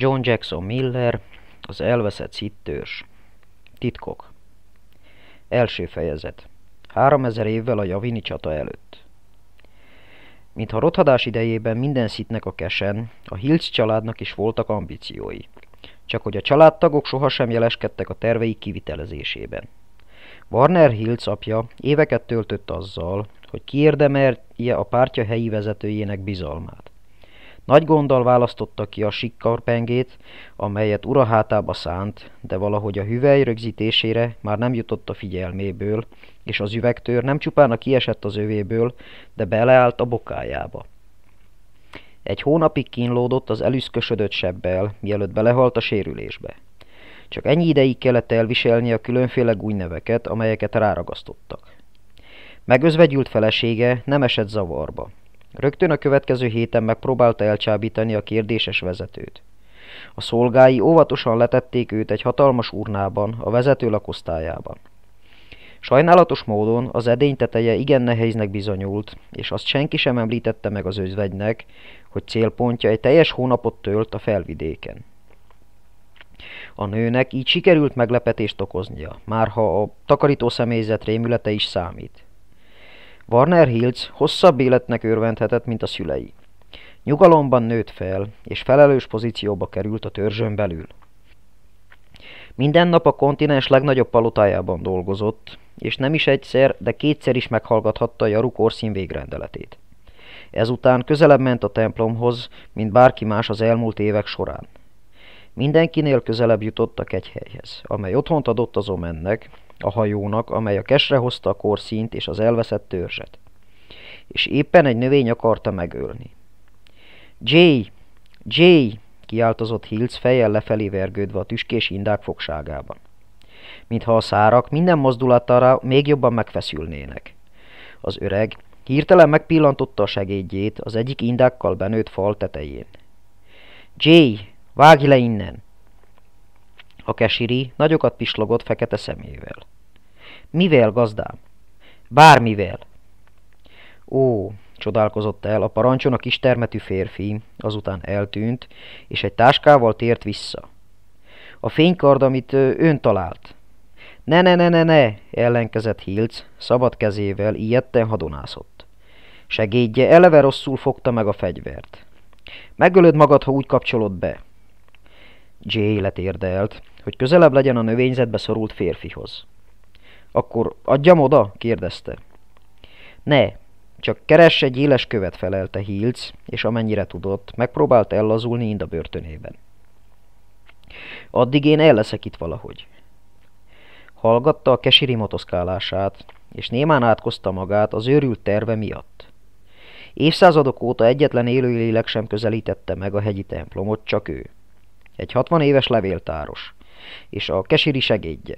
John Jackson Miller, az elveszett hittőrs. Titkok. Első fejezet. 3000 évvel a Javini csata előtt. Mintha rothadás idejében minden szitnek a kesen, a Hills családnak is voltak ambíciói. Csak hogy a családtagok sohasem jeleskedtek a terveik kivitelezésében. Warner Hills apja éveket töltött azzal, hogy kiérdemelje a pártja helyi vezetőjének bizalmát. Nagy gonddal választotta ki a sikkarpengét, amelyet ura hátába szánt, de valahogy a hüvely rögzítésére már nem jutott a figyelméből, és az üvegtőr nem csupán a kiesett az övéből, de beleállt a bokájába. Egy hónapig kínlódott az elüszkösödött sebbel, mielőtt belehalt a sérülésbe. Csak ennyi ideig kellett elviselni a különféle gúnyneveket, amelyeket ráragasztottak. Megözvegyült felesége nem esett zavarba. Rögtön a következő héten megpróbálta elcsábítani a kérdéses vezetőt. A szolgái óvatosan letették őt egy hatalmas urnában, a vezető lakosztályában. Sajnálatos módon az edény teteje igen nehéznek bizonyult, és azt senki sem említette meg az özvegynek, hogy célpontja egy teljes hónapot tölt a felvidéken. A nőnek így sikerült meglepetést okoznia, már ha a takarító személyzet rémülete is számít. Warner Hills hosszabb életnek örvendhetett, mint a szülei. Nyugalomban nőtt fel, és felelős pozícióba került a törzsön belül. Minden nap a kontinens legnagyobb palotájában dolgozott, és nem is egyszer, de kétszer is meghallgathatta a Jaruk Orszín végrendeletét. Ezután közelebb ment a templomhoz, mint bárki más az elmúlt évek során. Mindenkinél közelebb jutott a kegyhelyhez, amely otthont adott az omennek, a hajónak, amely a kesre hozta a korszínt és az elveszett törzset. És éppen egy növény akarta megölni. Jay! Jay! kiáltozott Hills fejjel lefelé vergődve a tüskés indák fogságában. Mintha a szárak minden mozdulatára még jobban megfeszülnének. Az öreg hirtelen megpillantotta a segédjét az egyik indákkal benőtt fal tetején. Jay, vágj le innen! A kesiri nagyokat pislogott fekete szemével. Mivel, gazdám? Bármivel. Ó, csodálkozott el a parancson a kis termetű férfi, azután eltűnt, és egy táskával tért vissza. A fénykard, amit ön talált. Ne, ne, ne, ne, ne, ellenkezett Hilc, szabad kezével ilyetten hadonászott. Segédje eleve rosszul fogta meg a fegyvert. Megölöd magad, ha úgy kapcsolod be. Jay letérdelt, hogy közelebb legyen a növényzetbe szorult férfihoz. Akkor adjam oda? kérdezte. Ne, csak keress egy éles követ, felelte Hills, és amennyire tudott, megpróbált ellazulni a börtönében. Addig én elleszek itt valahogy. Hallgatta a kesiri motoszkálását, és némán átkozta magát az őrült terve miatt. Évszázadok óta egyetlen élő lélek sem közelítette meg a hegyi templomot, csak ő. Egy hatvan éves levéltáros és a kesiri segédje.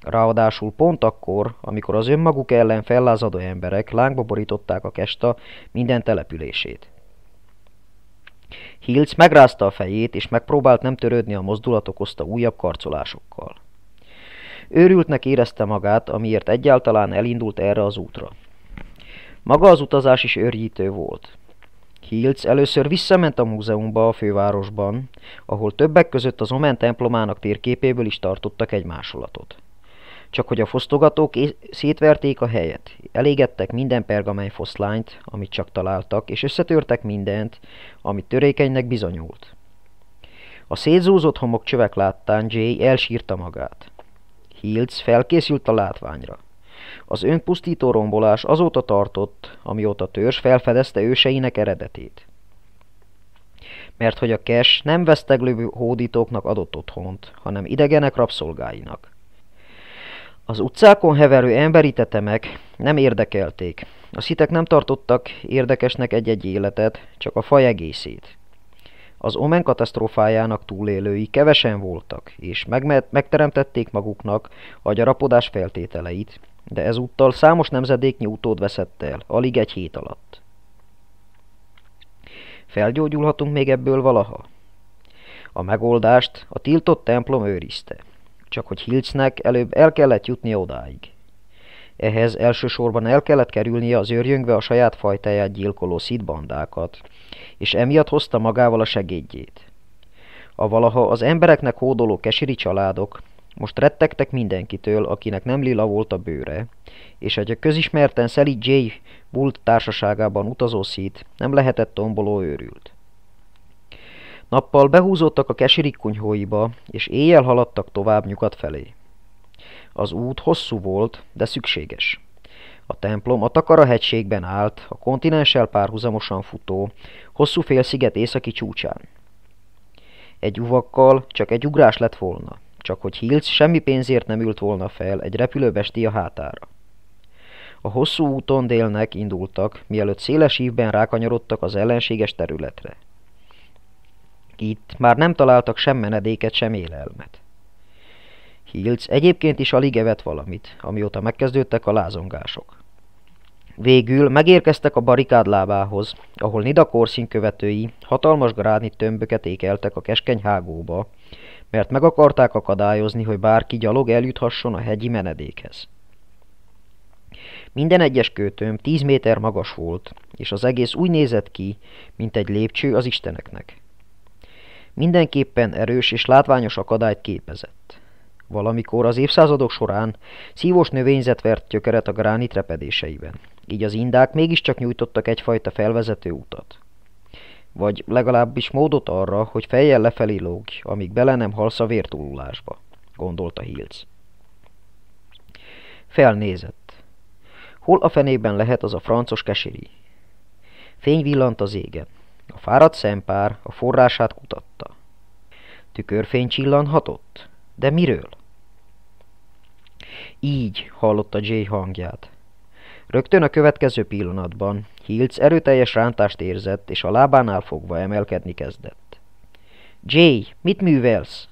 Ráadásul pont akkor, amikor az önmaguk ellen fellázadó emberek lángba borították a kesta minden települését. Hilc megrázta a fejét, és megpróbált nem törődni a mozdulat okozta újabb karcolásokkal. Őrültnek érezte magát, amiért egyáltalán elindult erre az útra. Maga az utazás is őrjítő volt. Hills először visszament a múzeumba a fővárosban, ahol többek között az Omen templomának térképéből is tartottak egy másolatot. Csak hogy a fosztogatók szétverték a helyet, elégettek minden pergamely foszlányt, amit csak találtak, és összetörtek mindent, amit törékenynek bizonyult. A szétzúzott homokcsövek láttán Jay elsírta magát. Hills felkészült a látványra. Az önpusztító rombolás azóta tartott, amióta törzs felfedezte őseinek eredetét. Mert hogy a kes nem veszteglő hódítóknak adott otthont, hanem idegenek rabszolgáinak. Az utcákon heverő emberi tetemek nem érdekelték. A szitek nem tartottak érdekesnek egy-egy életet, csak a faj egészét. Az Omen katasztrófájának túlélői kevesen voltak, és megteremtették maguknak a gyarapodás feltételeit, de ezúttal számos nemzedéknyi utód veszett el, alig egy hét alatt. Felgyógyulhatunk még ebből valaha? A megoldást a tiltott templom őrizte, csak hogy Hilcnek előbb el kellett jutni odáig. Ehhez elsősorban el kellett kerülnie az őrjöngve a saját fajtáját gyilkoló szidbandákat, és emiatt hozta magával a segédjét. A valaha az embereknek hódoló kesiri családok, most rettegtek mindenkitől, akinek nem lila volt a bőre, és egy a közismerten Sally J. Bult társaságában utazó szít nem lehetett tomboló őrült. Nappal behúzódtak a kesirik kunyhóiba, és éjjel haladtak tovább nyugat felé. Az út hosszú volt, de szükséges. A templom a Takara hegységben állt, a kontinenssel párhuzamosan futó, hosszú félsziget északi csúcsán. Egy uvakkal csak egy ugrás lett volna csak hogy Hills semmi pénzért nem ült volna fel egy repülőbesti a hátára. A hosszú úton délnek indultak, mielőtt széles ívben rákanyarodtak az ellenséges területre. Itt már nem találtak sem menedéket, sem élelmet. Hills egyébként is alig evett valamit, amióta megkezdődtek a lázongások. Végül megérkeztek a barikád lábához, ahol Nida korszín követői hatalmas gránit tömböket ékeltek a keskeny hágóba, mert meg akarták akadályozni, hogy bárki gyalog eljuthasson a hegyi menedékhez. Minden egyes kötőm tíz méter magas volt, és az egész úgy nézett ki, mint egy lépcső az isteneknek. Mindenképpen erős és látványos akadályt képezett. Valamikor az évszázadok során szívós növényzet vert gyökeret a gránit repedéseiben, így az indák mégiscsak nyújtottak egyfajta felvezető utat vagy legalábbis módot arra, hogy fejjel lefelé lógj, amíg bele nem halsz a vértulásba, gondolta Hilc. Felnézett. Hol a fenében lehet az a francos keseri? Fény villant az égen. A fáradt szempár a forrását kutatta. Tükörfény csillanhatott, de miről? Így hallotta Jay hangját. Rögtön a következő pillanatban Hills erőteljes rántást érzett, és a lábánál fogva emelkedni kezdett. Jay, mit művelsz?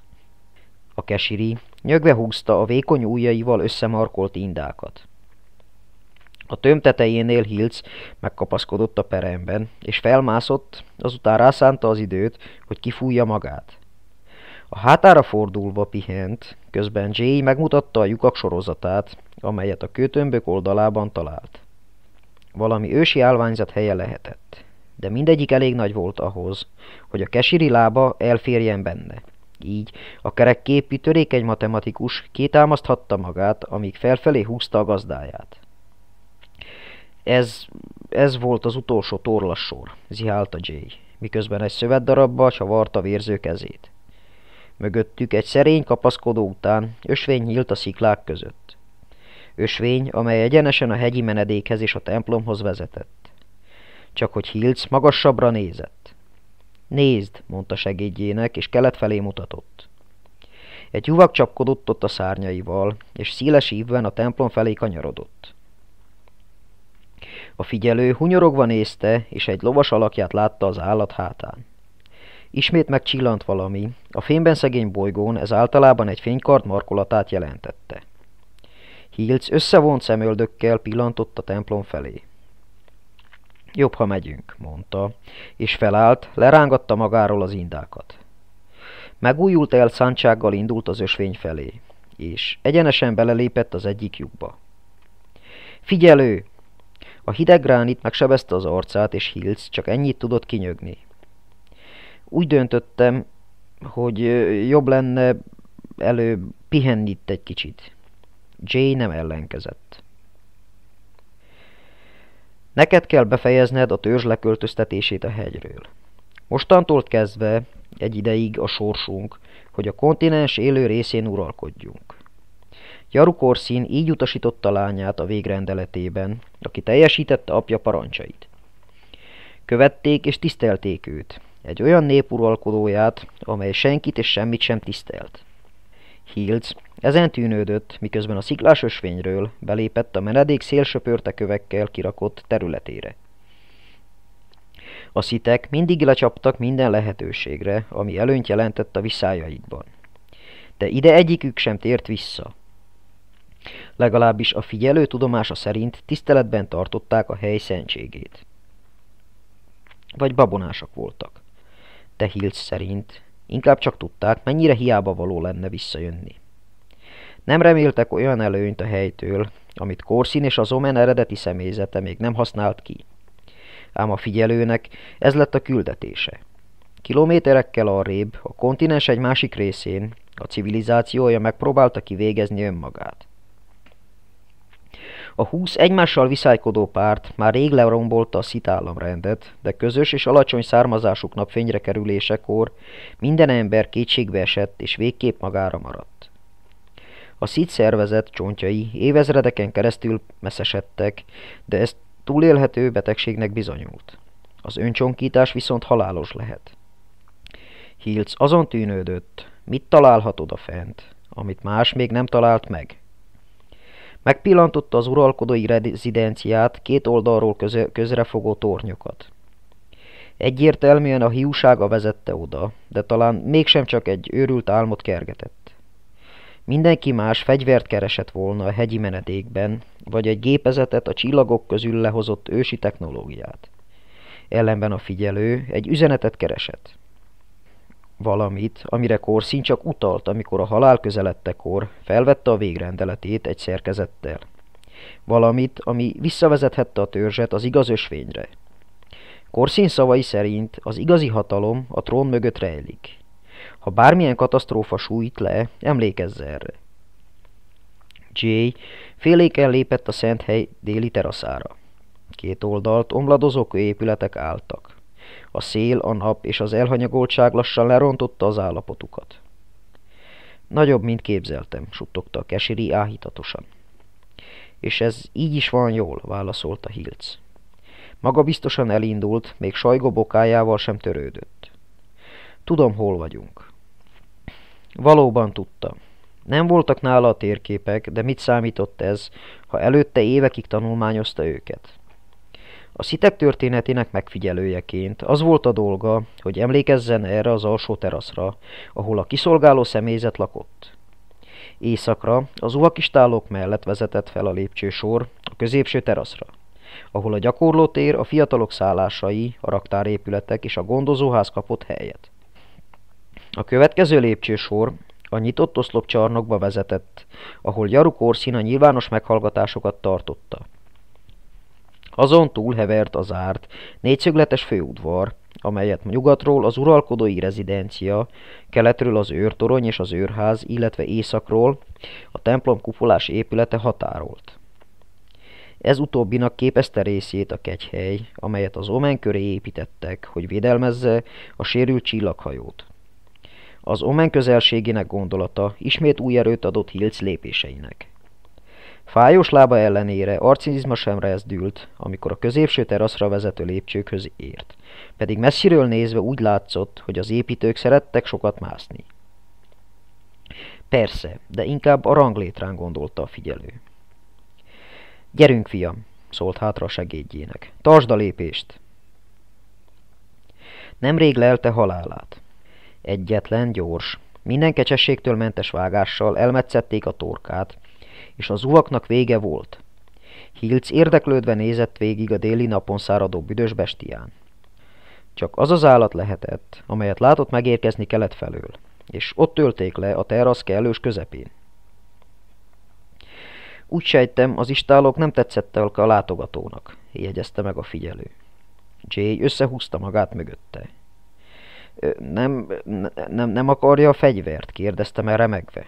A kesiri nyögve húzta a vékony ujjaival összemarkolt indákat. A töm tetejénél Hills megkapaszkodott a peremben, és felmászott, azután rászánta az időt, hogy kifújja magát. A hátára fordulva pihent, közben Jay megmutatta a lyukak sorozatát, amelyet a kőtömbök oldalában talált. Valami ősi állványzat helye lehetett, de mindegyik elég nagy volt ahhoz, hogy a kesiri lába elférjen benne. Így a kerek törékeny matematikus kétámaszthatta magát, amíg felfelé húzta a gazdáját. Ez, ez volt az utolsó torlassor, zihálta Jay, miközben egy szövet darabba csavarta vérző kezét. Mögöttük egy szerény kapaszkodó után ösvény nyílt a sziklák között ösvény, amely egyenesen a hegyi menedékhez és a templomhoz vezetett. Csak hogy Hills magasabbra nézett. Nézd, mondta segédjének, és kelet felé mutatott. Egy juvak csapkodott ott a szárnyaival, és széles ívben a templom felé kanyarodott. A figyelő hunyorogva nézte, és egy lovas alakját látta az állat hátán. Ismét megcsillant valami, a fényben szegény bolygón ez általában egy fénykard markolatát jelentette. Hilc összevont szemöldökkel pillantott a templom felé. Jobb, ha megyünk, mondta, és felállt, lerángatta magáról az indákat. Megújult el szántsággal indult az ösvény felé, és egyenesen belelépett az egyik lyukba. Figyelő! A hideg gránit megsebezte az arcát, és Hilc csak ennyit tudott kinyögni. Úgy döntöttem, hogy jobb lenne előbb pihenni itt egy kicsit. Jay nem ellenkezett. Neked kell befejezned a törzs leköltöztetését a hegyről. Mostantól kezdve egy ideig a sorsunk, hogy a kontinens élő részén uralkodjunk. Jarukorszín így utasította lányát a végrendeletében, aki teljesítette apja parancsait. Követték és tisztelték őt, egy olyan népuralkodóját, amely senkit és semmit sem tisztelt. Hills ezen tűnődött, miközben a sziklás ösvényről belépett a menedék szélsöpörte kövekkel kirakott területére. A szitek mindig lecsaptak minden lehetőségre, ami előnyt jelentett a viszájaikban. De ide egyikük sem tért vissza. Legalábbis a figyelő tudomása szerint tiszteletben tartották a hely szentségét. Vagy babonásak voltak. De Hills szerint inkább csak tudták, mennyire hiába való lenne visszajönni. Nem reméltek olyan előnyt a helytől, amit Korszin és az Omen eredeti személyzete még nem használt ki. Ám a figyelőnek ez lett a küldetése. Kilométerekkel arrébb, a kontinens egy másik részén, a civilizációja megpróbálta kivégezni önmagát. A húsz egymással viszálykodó párt már rég lerombolta a szitállamrendet, de közös és alacsony származásuk napfényre kerülésekor minden ember kétségbe esett és végképp magára maradt. A szit szervezet csontjai évezredeken keresztül messzesedtek, de ez túlélhető betegségnek bizonyult. Az öncsonkítás viszont halálos lehet. Hilc azon tűnődött, mit találhat odafent, amit más még nem talált meg. Megpillantotta az uralkodói rezidenciát, két oldalról köze- közrefogó tornyokat. Egyértelműen a hiúsága vezette oda, de talán mégsem csak egy őrült álmot kergetett. Mindenki más fegyvert keresett volna a hegyi menedékben, vagy egy gépezetet a csillagok közül lehozott ősi technológiát. Ellenben a figyelő egy üzenetet keresett. Valamit, amire Korszín csak utalt, amikor a halál közelettekor felvette a végrendeletét egy szerkezettel. Valamit, ami visszavezethette a törzset az igaz ösvényre. Korszín szavai szerint az igazi hatalom a trón mögött rejlik, ha bármilyen katasztrófa sújt le, emlékezz erre. Jay féléken lépett a szent hely déli teraszára. Két oldalt omladozók épületek álltak. A szél, a nap és az elhanyagoltság lassan lerontotta az állapotukat. Nagyobb, mint képzeltem, suttogta a kesiri áhítatosan. És ez így is van jól, válaszolta Hilc. Maga biztosan elindult, még sajgó bokájával sem törődött. Tudom, hol vagyunk. Valóban tudta. Nem voltak nála a térképek, de mit számított ez, ha előtte évekig tanulmányozta őket? A szitek történetének megfigyelőjeként az volt a dolga, hogy emlékezzen erre az alsó teraszra, ahol a kiszolgáló személyzet lakott. Éjszakra az uvakistálók mellett vezetett fel a lépcsősor a középső teraszra, ahol a gyakorlótér, a fiatalok szállásai, a raktárépületek és a gondozóház kapott helyet. A következő lépcsősor a nyitott oszlopcsarnokba vezetett, ahol Jaru a nyilvános meghallgatásokat tartotta. Azon túl hevert az árt, négyszögletes főudvar, amelyet nyugatról az uralkodói rezidencia, keletről az őrtorony és az őrház, illetve északról a templom kupolás épülete határolt. Ez utóbbinak képezte részét a kegyhely, amelyet az Omen köré építettek, hogy védelmezze a sérült csillaghajót. Az Omen közelségének gondolata ismét új erőt adott Hilc lépéseinek. Fájós lába ellenére arcizma sem rezdült, amikor a középső teraszra vezető lépcsőkhöz ért, pedig messziről nézve úgy látszott, hogy az építők szerettek sokat mászni. Persze, de inkább a ranglétrán gondolta a figyelő. Gyerünk, fiam, szólt hátra a segédjének. Tartsd a lépést! Nemrég lelte halálát. Egyetlen, gyors. Minden kecsességtől mentes vágással elmetszették a torkát, és az uvaknak vége volt. Hilc érdeklődve nézett végig a déli napon száradó büdös bestián. Csak az az állat lehetett, amelyet látott megérkezni kelet felől, és ott ölték le a terasz kellős közepén. Úgy sejtem, az istálók nem tetszettek a látogatónak, jegyezte meg a figyelő. Jay összehúzta magát mögötte. Nem, nem, nem akarja a fegyvert? kérdeztem el remegve.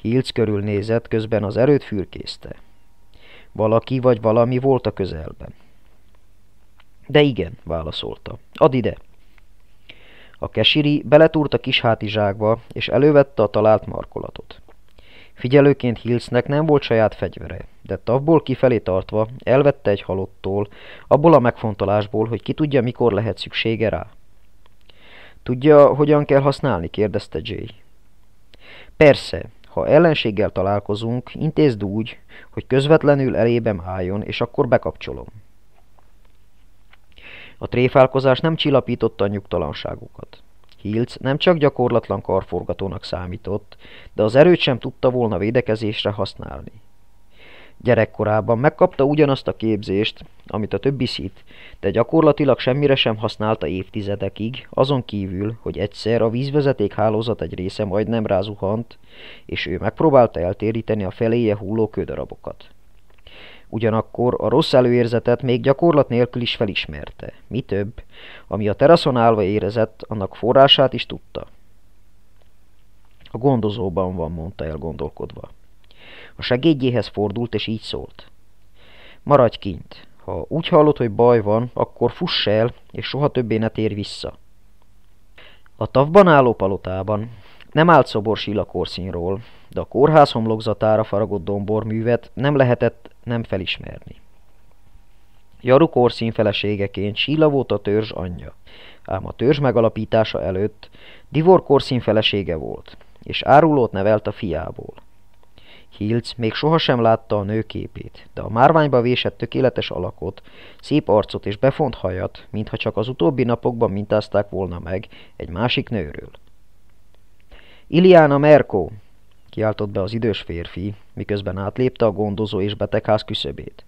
Hills körülnézett, közben az erőt fürkészte. Valaki vagy valami volt a közelben. De igen, válaszolta. Ad ide. A kesiri beletúrt a kis hátizsákba, és elővette a talált markolatot. Figyelőként Hillsnek nem volt saját fegyvere, de tavból kifelé tartva elvette egy halottól, abból a megfontolásból, hogy ki tudja, mikor lehet szüksége rá. Tudja, hogyan kell használni? kérdezte Jay. Persze, ha ellenséggel találkozunk, intézd úgy, hogy közvetlenül elébem álljon, és akkor bekapcsolom. A tréfálkozás nem csillapította a nyugtalanságokat. Hiltz nem csak gyakorlatlan karforgatónak számított, de az erőt sem tudta volna védekezésre használni gyerekkorában megkapta ugyanazt a képzést, amit a többi szít, de gyakorlatilag semmire sem használta évtizedekig, azon kívül, hogy egyszer a vízvezeték hálózat egy része majdnem rázuhant, és ő megpróbálta eltéríteni a feléje hulló ködarabokat. Ugyanakkor a rossz előérzetet még gyakorlat nélkül is felismerte. Mi több, ami a teraszon állva érezett, annak forrását is tudta. A gondozóban van, mondta el gondolkodva. A segédjéhez fordult, és így szólt. Maradj kint. Ha úgy hallod, hogy baj van, akkor fuss el, és soha többé ne tér vissza. A tavban álló palotában nem állt szobor sílakorszínról, de a kórház homlokzatára faragott domborművet nem lehetett nem felismerni. Jaru korszín feleségeként Síla volt a törzs anyja, ám a törzs megalapítása előtt Divor korszín felesége volt, és árulót nevelt a fiából. Hills még sohasem látta a nő képét, de a márványba vésett tökéletes alakot, szép arcot és befont hajat, mintha csak az utóbbi napokban mintázták volna meg egy másik nőről. Iliana Merko, kiáltott be az idős férfi, miközben átlépte a gondozó és betegház küszöbét.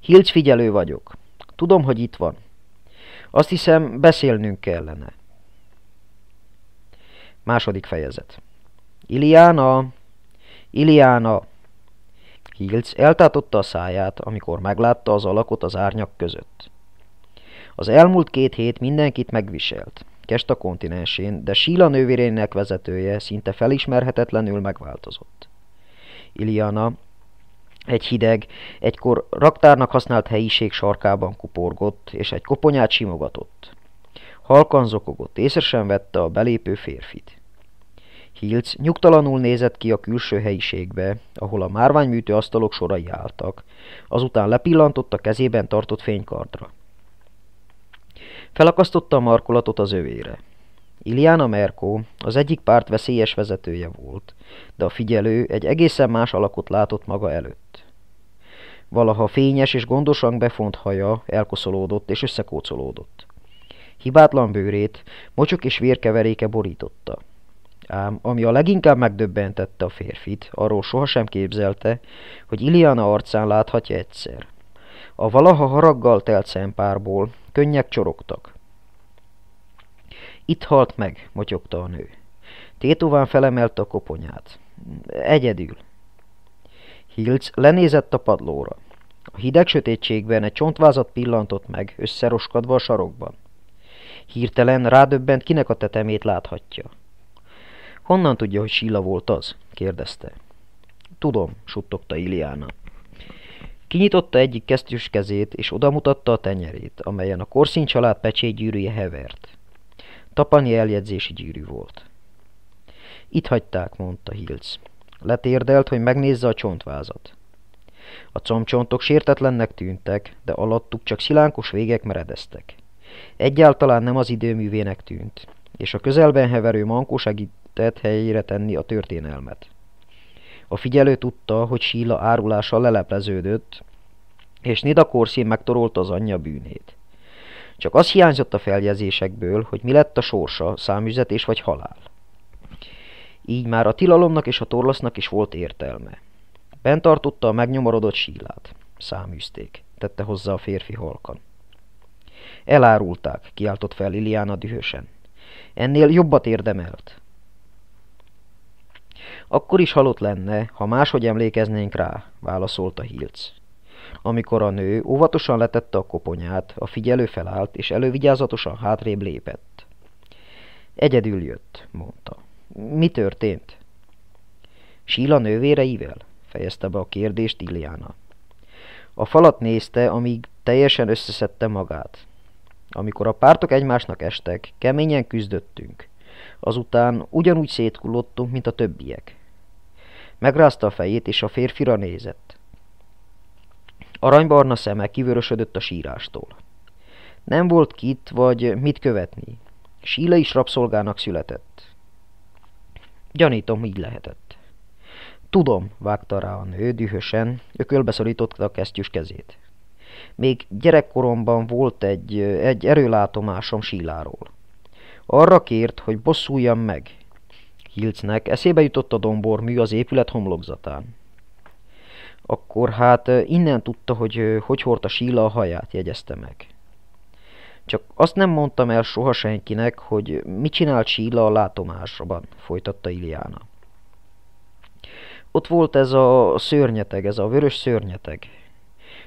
Hilc figyelő vagyok. Tudom, hogy itt van. Azt hiszem, beszélnünk kellene. Második fejezet. Iliana, Iliána! Hills eltátotta a száját, amikor meglátta az alakot az árnyak között. Az elmúlt két hét mindenkit megviselt. Kest a kontinensén, de Síla nővérének vezetője szinte felismerhetetlenül megváltozott. Iliana egy hideg, egykor raktárnak használt helyiség sarkában kuporgott, és egy koponyát simogatott. Halkan zokogott, észre sem vette a belépő férfit. Hilc nyugtalanul nézett ki a külső helyiségbe, ahol a márványműtő asztalok sorai álltak. Azután lepillantott a kezében tartott fénykardra. Felakasztotta a markolatot az övére. Iliana Merkó az egyik párt veszélyes vezetője volt, de a figyelő egy egészen más alakot látott maga előtt. Valaha fényes és gondosan befont haja elkoszolódott és összekócolódott. Hibátlan bőrét mocsok és vérkeveréke borította. Ám ami a leginkább megdöbbentette a férfit, arról sohasem képzelte, hogy Iliana arcán láthatja egyszer. A valaha haraggal telt szempárból könnyek csorogtak. Itt halt meg, motyogta a nő. Tétován felemelte a koponyát. Egyedül. Hilc lenézett a padlóra. A hideg sötétségben egy csontvázat pillantott meg, összeroskadva a sarokban. Hirtelen rádöbbent, kinek a tetemét láthatja. Honnan tudja, hogy Silla volt az? kérdezte. Tudom, suttogta Iliána. Kinyitotta egyik kesztyűs kezét, és odamutatta a tenyerét, amelyen a korszín család pecsétgyűrűje hevert. Tapani eljegyzési gyűrű volt. Itt hagyták, mondta Hills. Letérdelt, hogy megnézze a csontvázat. A comcsontok sértetlennek tűntek, de alattuk csak szilánkos végek meredeztek. Egyáltalán nem az időművének tűnt, és a közelben heverő mankósági tett helyére tenni a történelmet. A figyelő tudta, hogy Síla árulása lelepleződött, és Nida Korszín megtorolta az anyja bűnét. Csak az hiányzott a feljegyzésekből, hogy mi lett a sorsa, számüzetés vagy halál. Így már a tilalomnak és a torlasznak is volt értelme. Bent tartotta a megnyomorodott sílát. Száműzték, tette hozzá a férfi halkan. Elárulták, kiáltott fel Liliana dühösen. Ennél jobbat érdemelt. Akkor is halott lenne, ha máshogy emlékeznénk rá, válaszolta Hilc. Amikor a nő óvatosan letette a koponyát, a figyelő felállt, és elővigyázatosan hátrébb lépett. Egyedül jött, mondta. Mi történt? Síla nővéreivel? fejezte be a kérdést Iliana. A falat nézte, amíg teljesen összeszedte magát. Amikor a pártok egymásnak estek, keményen küzdöttünk. Azután ugyanúgy szétkullottunk, mint a többiek. Megrázta a fejét, és a férfira nézett. Aranybarna szeme kivörösödött a sírástól. Nem volt kit, vagy mit követni. Síle is rabszolgának született. Gyanítom, így lehetett. Tudom, vágta rá a nő dühösen, ökölbeszorította a kesztyűs kezét. Még gyerekkoromban volt egy, egy erőlátomásom síláról. Arra kért, hogy bosszuljam meg. Hilcnek eszébe jutott a dombormű az épület homlokzatán. Akkor hát innen tudta, hogy hogy a Síla a haját, jegyezte meg. Csak azt nem mondtam el soha senkinek, hogy mit csinált Síla a látomásban, folytatta Iliána. Ott volt ez a szörnyeteg, ez a vörös szörnyeteg.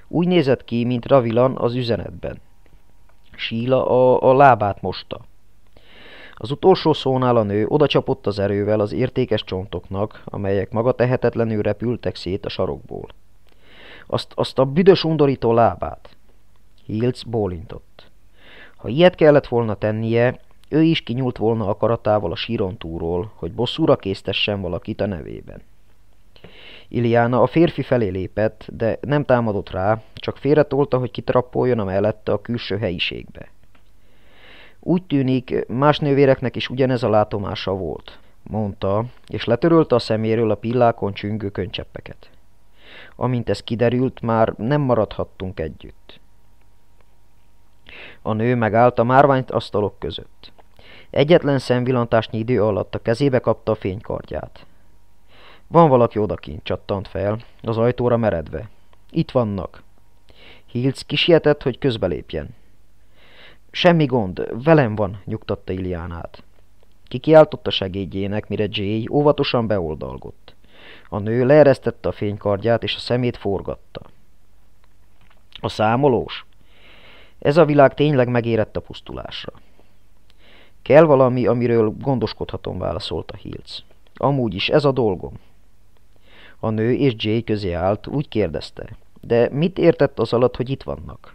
Úgy nézett ki, mint Ravilan az üzenetben. Síla a, a lábát mosta. Az utolsó szónál a nő odacsapott az erővel az értékes csontoknak, amelyek maga tehetetlenül repültek szét a sarokból. Azt, azt a büdös undorító lábát! Hills bólintott. Ha ilyet kellett volna tennie, ő is kinyúlt volna akaratával a síron túról, hogy bosszúra késztessen valakit a nevében. Iliána a férfi felé lépett, de nem támadott rá, csak félretolta, hogy kitrappoljon a mellette a külső helyiségbe. Úgy tűnik, más nővéreknek is ugyanez a látomása volt, mondta, és letörölte a szeméről a pillákon csüngő köncseppeket. Amint ez kiderült, már nem maradhattunk együtt. A nő megállt a márványt asztalok között. Egyetlen szemvillantásnyi idő alatt a kezébe kapta a fénykardját. Van valaki odakint, csattant fel, az ajtóra meredve. Itt vannak. Hilc kisietett, hogy közbelépjen. Semmi gond, velem van, nyugtatta Iliánát. Kikiáltotta segédjének, mire Jay óvatosan beoldalgott. A nő leeresztette a fénykardját, és a szemét forgatta. A számolós? Ez a világ tényleg megérett a pusztulásra. Kell valami, amiről gondoskodhatom, válaszolta Hills. Amúgy is ez a dolgom. A nő és Jay közé állt, úgy kérdezte. De mit értett az alatt, hogy itt vannak?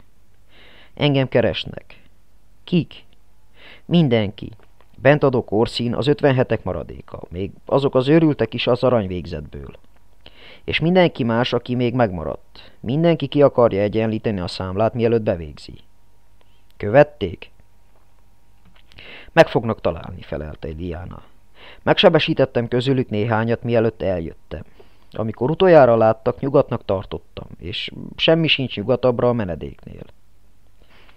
Engem keresnek. Kik? Mindenki. adok orszín, az 57-ek maradéka, még azok az őrültek is az aranyvégzetből. És mindenki más, aki még megmaradt. Mindenki ki akarja egyenlíteni a számlát, mielőtt bevégzi. Követték? Meg fognak találni, felelte Diana. Megsebesítettem közülük néhányat, mielőtt eljöttem. Amikor utoljára láttak, nyugatnak tartottam, és semmi sincs nyugatabbra a menedéknél.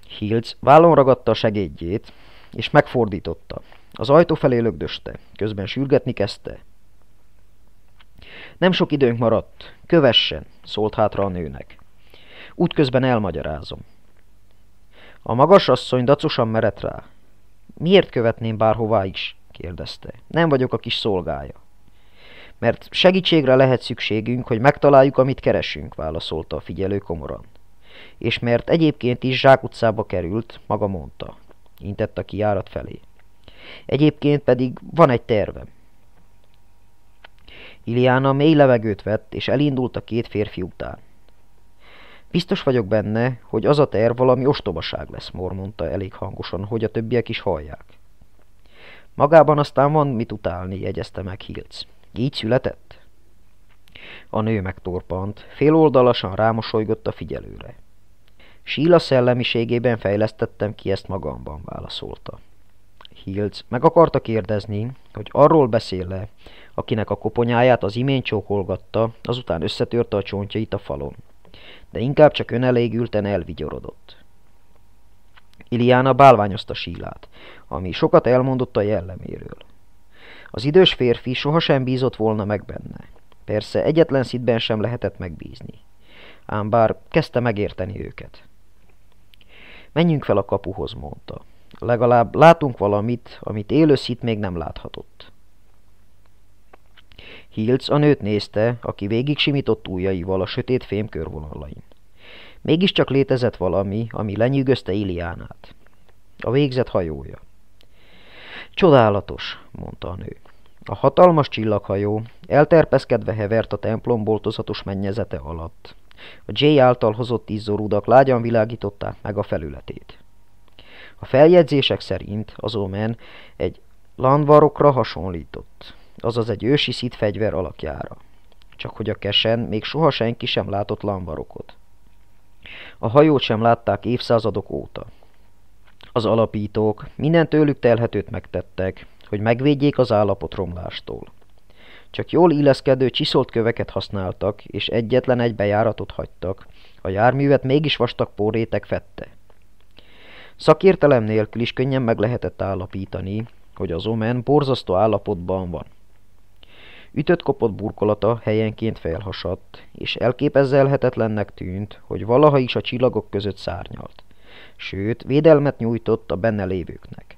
Hills vállon ragadta a segédjét, és megfordította. Az ajtó felé lögdöste, közben sürgetni kezdte. Nem sok időnk maradt, kövessen, szólt hátra a nőnek. Útközben elmagyarázom. A magasasszony dacosan merett rá. Miért követném bárhová is? kérdezte. Nem vagyok a kis szolgája. Mert segítségre lehet szükségünk, hogy megtaláljuk, amit keresünk, válaszolta a figyelő komoran és mert egyébként is zsákutcába került, maga mondta. Intett a kiárat felé. Egyébként pedig van egy tervem. Iliana mély levegőt vett, és elindult a két férfi után. Biztos vagyok benne, hogy az a terv valami ostobaság lesz, mormonta elég hangosan, hogy a többiek is hallják. Magában aztán van mit utálni, jegyezte meg Hiltz. Így született? A nő megtorpant, féloldalasan rámosolygott a figyelőre. Síla szellemiségében fejlesztettem ki ezt magamban, válaszolta. Hilc meg akarta kérdezni, hogy arról beszél-e, akinek a koponyáját az imént csókolgatta, azután összetörte a csontjait a falon. De inkább csak önelégülten elvigyorodott. Iliana bálványozta sílát, ami sokat elmondott a jelleméről. Az idős férfi sohasem bízott volna meg benne. Persze egyetlen szitben sem lehetett megbízni. Ám bár kezdte megérteni őket. Menjünk fel a kapuhoz, mondta. Legalább látunk valamit, amit élőszit még nem láthatott. Hilc a nőt nézte, aki végig simított ujjaival a sötét fém körvonalain. Mégiscsak létezett valami, ami lenyűgözte Iliánát. A végzett hajója. Csodálatos, mondta a nő. A hatalmas csillaghajó elterpeszkedve hevert a templom boltozatos mennyezete alatt. A J által hozott izzórudak lágyan világították meg a felületét. A feljegyzések szerint az Omen egy lanvarokra hasonlított, azaz egy ősi fegyver alakjára. Csak hogy a kesen még soha senki sem látott lanvarokot. A hajót sem látták évszázadok óta. Az alapítók minden tőlük telhetőt megtettek, hogy megvédjék az állapotromlástól. Csak jól illeszkedő csiszolt köveket használtak, és egyetlen egy bejáratot hagytak. A járművet mégis vastag pórétek fette. Szakértelem nélkül is könnyen meg lehetett állapítani, hogy az omen borzasztó állapotban van. Ütött-kopott burkolata helyenként felhasadt, és elképzelhetetlennek tűnt, hogy valaha is a csillagok között szárnyalt. Sőt, védelmet nyújtott a benne lévőknek.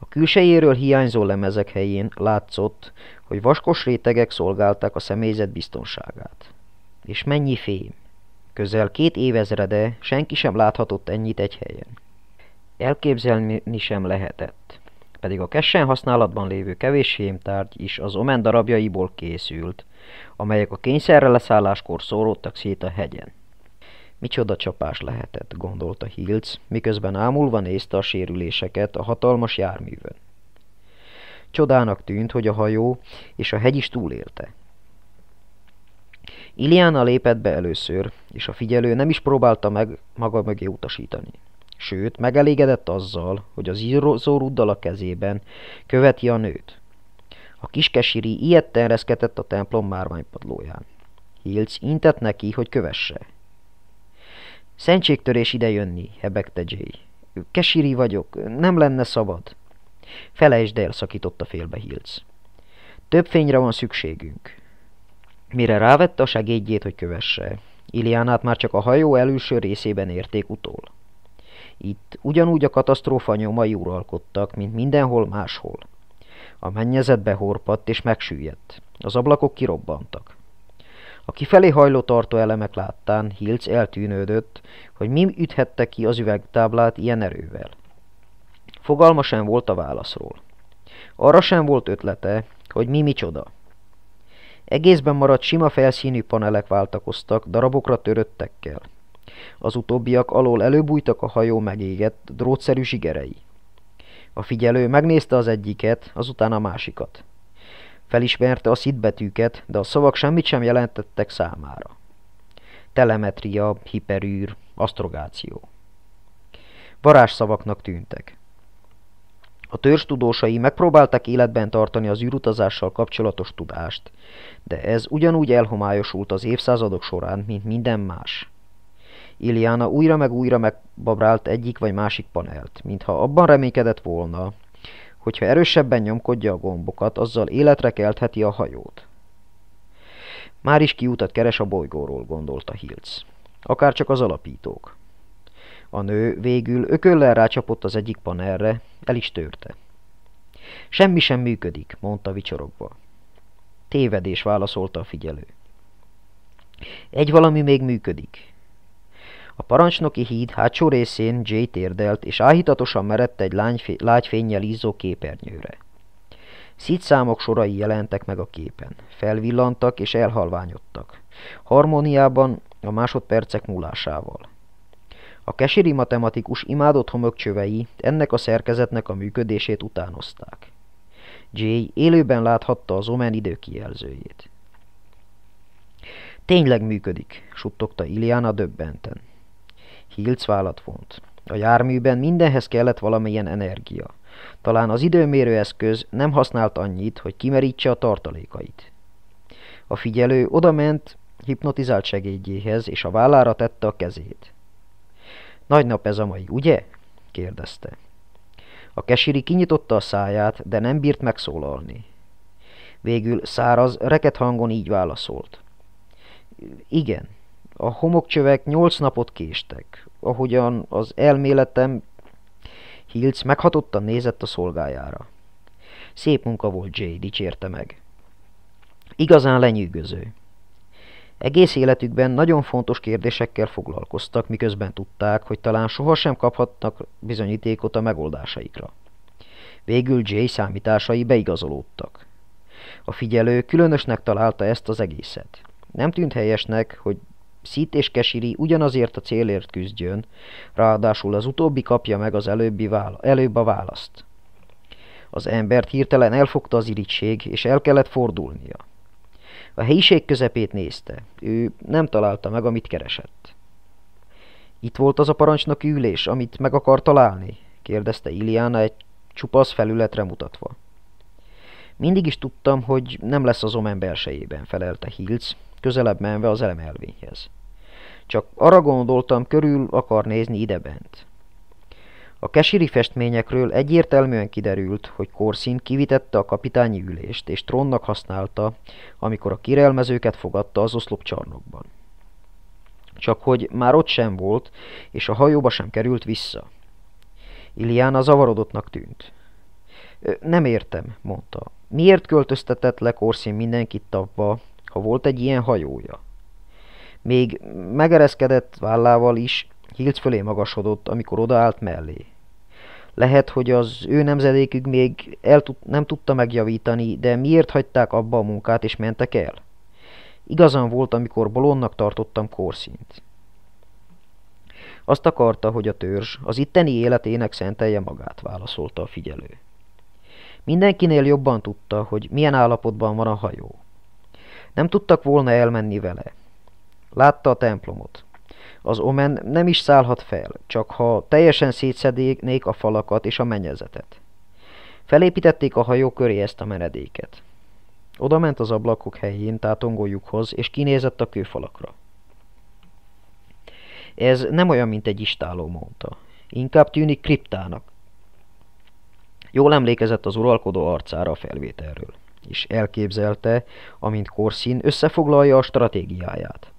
A külsejéről hiányzó lemezek helyén látszott, hogy vaskos rétegek szolgálták a személyzet biztonságát. És mennyi fém! Közel két évezrede senki sem láthatott ennyit egy helyen. Elképzelni sem lehetett. Pedig a kessen használatban lévő kevés fémtárgy is az omen darabjaiból készült, amelyek a kényszerre leszálláskor szóródtak szét a hegyen. Micsoda csapás lehetett, gondolta Hills, miközben ámulva nézte a sérüléseket a hatalmas járművön. Csodának tűnt, hogy a hajó és a hegy is túlélte. Iliana lépett be először, és a figyelő nem is próbálta meg maga mögé utasítani. Sőt, megelégedett azzal, hogy az ruddal a kezében követi a nőt. A kiskesiri ilyetten reszketett a templom márványpadlóján. Hills intett neki, hogy kövesse, Szentségtörés ide jönni, hebegte Jay. Kesiri vagyok, nem lenne szabad. Felejtsd el, szakította félbe Hills. Több fényre van szükségünk. Mire rávette a segédjét, hogy kövesse. Iliánát már csak a hajó előső részében érték utol. Itt ugyanúgy a katasztrófa nyomai uralkodtak, mint mindenhol máshol. A mennyezet behorpadt és megsüllyedt. Az ablakok kirobbantak. A kifelé hajló tartó elemek láttán Hilc eltűnődött, hogy mi üthette ki az üvegtáblát ilyen erővel. Fogalma sem volt a válaszról. Arra sem volt ötlete, hogy mi micsoda. Egészben maradt sima felszínű panelek váltakoztak darabokra töröttekkel. Az utóbbiak alól előbújtak a hajó megégett, drótszerű zsigerei. A figyelő megnézte az egyiket, azután a másikat. Felismerte a szitbetűket, de a szavak semmit sem jelentettek számára. Telemetria, hiperűr, asztrogáció. Varázsszavaknak tűntek. A törstudósai megpróbálták életben tartani az űrutazással kapcsolatos tudást, de ez ugyanúgy elhomályosult az évszázadok során, mint minden más. Iliana újra meg újra megbabrált egyik vagy másik panelt, mintha abban reménykedett volna, hogyha erősebben nyomkodja a gombokat, azzal életre keltheti a hajót. Már is kiutat keres a bolygóról, gondolta Hiltz. Akár csak az alapítók. A nő végül ököllel rácsapott az egyik panelre, el is törte. Semmi sem működik, mondta vicsorogva. Tévedés válaszolta a figyelő. Egy valami még működik, a parancsnoki híd hátsó részén Jay térdelt, és áhítatosan merett egy lágyfénnyel képernyőre. Szítszámok sorai jelentek meg a képen. Felvillantak és elhalványodtak. Harmóniában a másodpercek múlásával. A kesiri matematikus imádott homokcsövei ennek a szerkezetnek a működését utánozták. Jay élőben láthatta az omen időkijelzőjét. Tényleg működik, suttogta Iliana döbbenten. Hills vont. A járműben mindenhez kellett valamilyen energia. Talán az időmérő eszköz nem használt annyit, hogy kimerítse a tartalékait. A figyelő odament hipnotizált segédjéhez, és a vállára tette a kezét. Nagy nap ez a mai, ugye? kérdezte. A kesiri kinyitotta a száját, de nem bírt megszólalni. Végül száraz, reket hangon így válaszolt. Igen. A homokcsövek nyolc napot késtek, ahogyan az elméletem Hills meghatottan nézett a szolgájára. Szép munka volt Jay, dicsérte meg. Igazán lenyűgöző. Egész életükben nagyon fontos kérdésekkel foglalkoztak, miközben tudták, hogy talán sohasem kaphatnak bizonyítékot a megoldásaikra. Végül Jay számításai beigazolódtak. A figyelő különösnek találta ezt az egészet. Nem tűnt helyesnek, hogy Szit és Kesiri ugyanazért a célért küzdjön, ráadásul az utóbbi kapja meg az előbbi vála, előbb a választ. Az embert hirtelen elfogta az irigység, és el kellett fordulnia. A helyiség közepét nézte, ő nem találta meg, amit keresett. Itt volt az a parancsnoki ülés, amit meg akar találni? kérdezte Iliana egy csupasz felületre mutatva. Mindig is tudtam, hogy nem lesz az omen belsejében, felelte Hills, közelebb menve az elemelvényhez. Csak arra gondoltam, körül akar nézni idebent. A kesiri festményekről egyértelműen kiderült, hogy Korszín kivitette a kapitányi ülést, és trónnak használta, amikor a kirelmezőket fogadta az oszlopcsarnokban. Csak hogy már ott sem volt, és a hajóba sem került vissza. Iliana zavarodottnak tűnt. Nem értem, mondta. Miért költöztetett le Korszín mindenkit abba, ha volt egy ilyen hajója. Még megereszkedett vállával is Hilc fölé magasodott, amikor odaállt mellé. Lehet, hogy az ő nemzedékük még el tud, nem tudta megjavítani, de miért hagyták abba a munkát és mentek el? Igazán volt, amikor bolondnak tartottam korszint. Azt akarta, hogy a törzs az itteni életének szentelje magát, válaszolta a figyelő. Mindenkinél jobban tudta, hogy milyen állapotban van a hajó. Nem tudtak volna elmenni vele. Látta a templomot. Az omen nem is szállhat fel, csak ha teljesen szétszednék a falakat és a menyezetet. Felépítették a hajó köré ezt a menedéket. Oda ment az ablakok helyén tátongó és kinézett a kőfalakra. Ez nem olyan, mint egy istáló, mondta. Inkább tűnik kriptának. Jól emlékezett az uralkodó arcára a felvételről és elképzelte, amint Korszin összefoglalja a stratégiáját.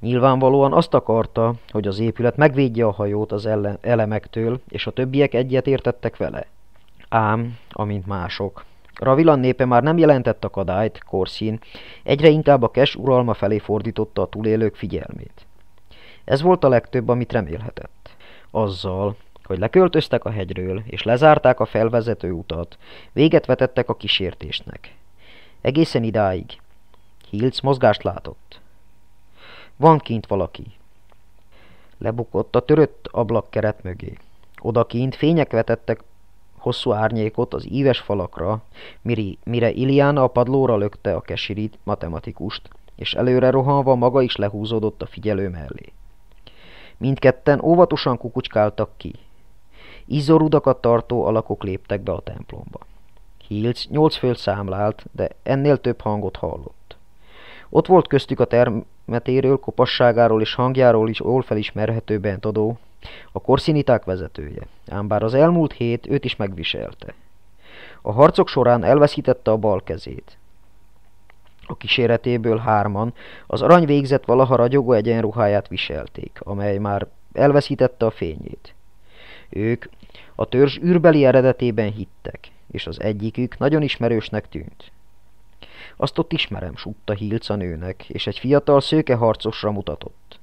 Nyilvánvalóan azt akarta, hogy az épület megvédje a hajót az elemektől, és a többiek egyet értettek vele. Ám, amint mások. Ravilan népe már nem jelentett akadályt, Korszin, egyre inkább a Kes uralma felé fordította a túlélők figyelmét. Ez volt a legtöbb, amit remélhetett. Azzal, hogy leköltöztek a hegyről, és lezárták a felvezető utat. Véget vetettek a kísértésnek. Egészen idáig. Hilc mozgást látott. Van kint valaki. Lebukott a törött ablak keret mögé. Odakint fények vetettek hosszú árnyékot az íves falakra, mire Iliana a padlóra lökte a kesirit matematikust, és előre rohanva maga is lehúzódott a figyelő mellé. Mindketten óvatosan kukucskáltak ki. Izorudakat tartó alakok léptek be a templomba. Hills nyolc föl számlált, de ennél több hangot hallott. Ott volt köztük a termetéről, kopasságáról és hangjáról is jól felismerhető bentadó, a korsziniták vezetője, ám bár az elmúlt hét őt is megviselte. A harcok során elveszítette a bal kezét. A kíséretéből hárman az arany végzett valaha ragyogó egyenruháját viselték, amely már elveszítette a fényét. Ők a törzs űrbeli eredetében hittek, és az egyikük nagyon ismerősnek tűnt. Azt ott ismerem, sutta Hilca nőnek, és egy fiatal szőke harcosra mutatott.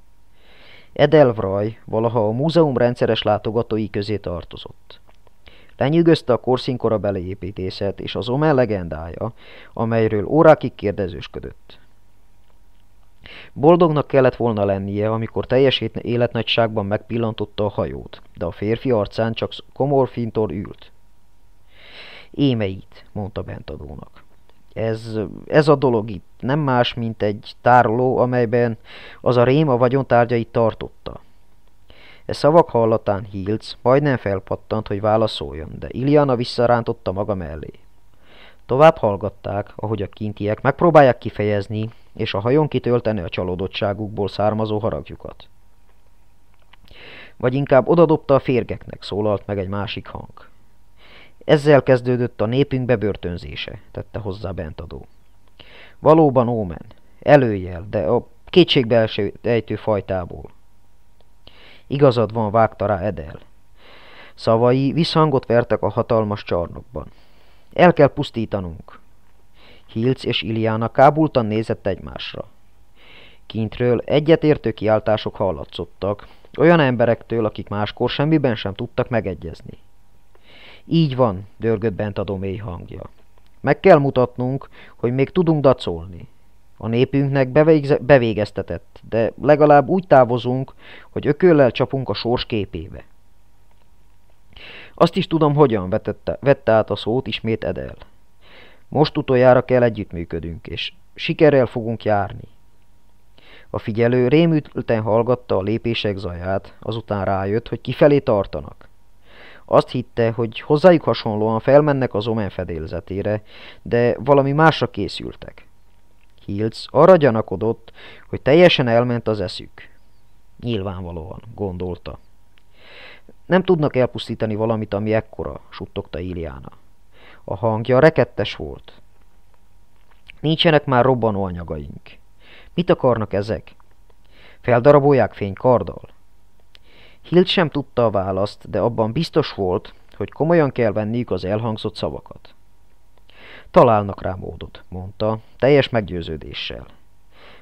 Edelvraj valaha a múzeum rendszeres látogatói közé tartozott. Lenyűgözte a korszinkora beleépítészet és az Omen legendája, amelyről órákig kérdezősködött. Boldognak kellett volna lennie, amikor teljes életnagyságban megpillantotta a hajót, de a férfi arcán csak komor fintor ült. Émeit, mondta bentadónak. Ez, ez a dolog itt nem más, mint egy tároló, amelyben az a rém a vagyontárgyait tartotta. E szavak hallatán Hiltz majdnem felpattant, hogy válaszoljon, de Iliana visszarántotta maga mellé. Tovább hallgatták, ahogy a kintiek megpróbálják kifejezni, és a hajón kitölteni a csalódottságukból származó haragjukat. Vagy inkább odadobta a férgeknek, szólalt meg egy másik hang. Ezzel kezdődött a népünk bebörtönzése, tette hozzá bentadó. Valóban ómen, előjel, de a kétségbeelső ejtő fajtából. Igazad van, vágta rá Edel. Szavai visszhangot vertek a hatalmas csarnokban. El kell pusztítanunk. Hilc és Iliana kábultan nézett egymásra. Kintről egyetértő kiáltások hallatszottak, olyan emberektől, akik máskor semmiben sem tudtak megegyezni. Így van, dörgött bent a domély hangja. Meg kell mutatnunk, hogy még tudunk dacolni. A népünknek bevégeztetett, de legalább úgy távozunk, hogy ököllel csapunk a sors képébe. Azt is tudom, hogyan vetette, vette át a szót ismét Edel. Most utoljára kell együttműködünk, és sikerrel fogunk járni. A figyelő rémülten hallgatta a lépések zaját, azután rájött, hogy kifelé tartanak. Azt hitte, hogy hozzájuk hasonlóan felmennek az omen fedélzetére, de valami másra készültek. Hills arra gyanakodott, hogy teljesen elment az eszük. Nyilvánvalóan, gondolta. Nem tudnak elpusztítani valamit, ami ekkora, suttogta Iliána. A hangja rekettes volt. Nincsenek már robbanóanyagaink. Mit akarnak ezek? Feldarabolják fénykarddal? Hilt sem tudta a választ, de abban biztos volt, hogy komolyan kell venniük az elhangzott szavakat. Találnak rá módot, mondta, teljes meggyőződéssel.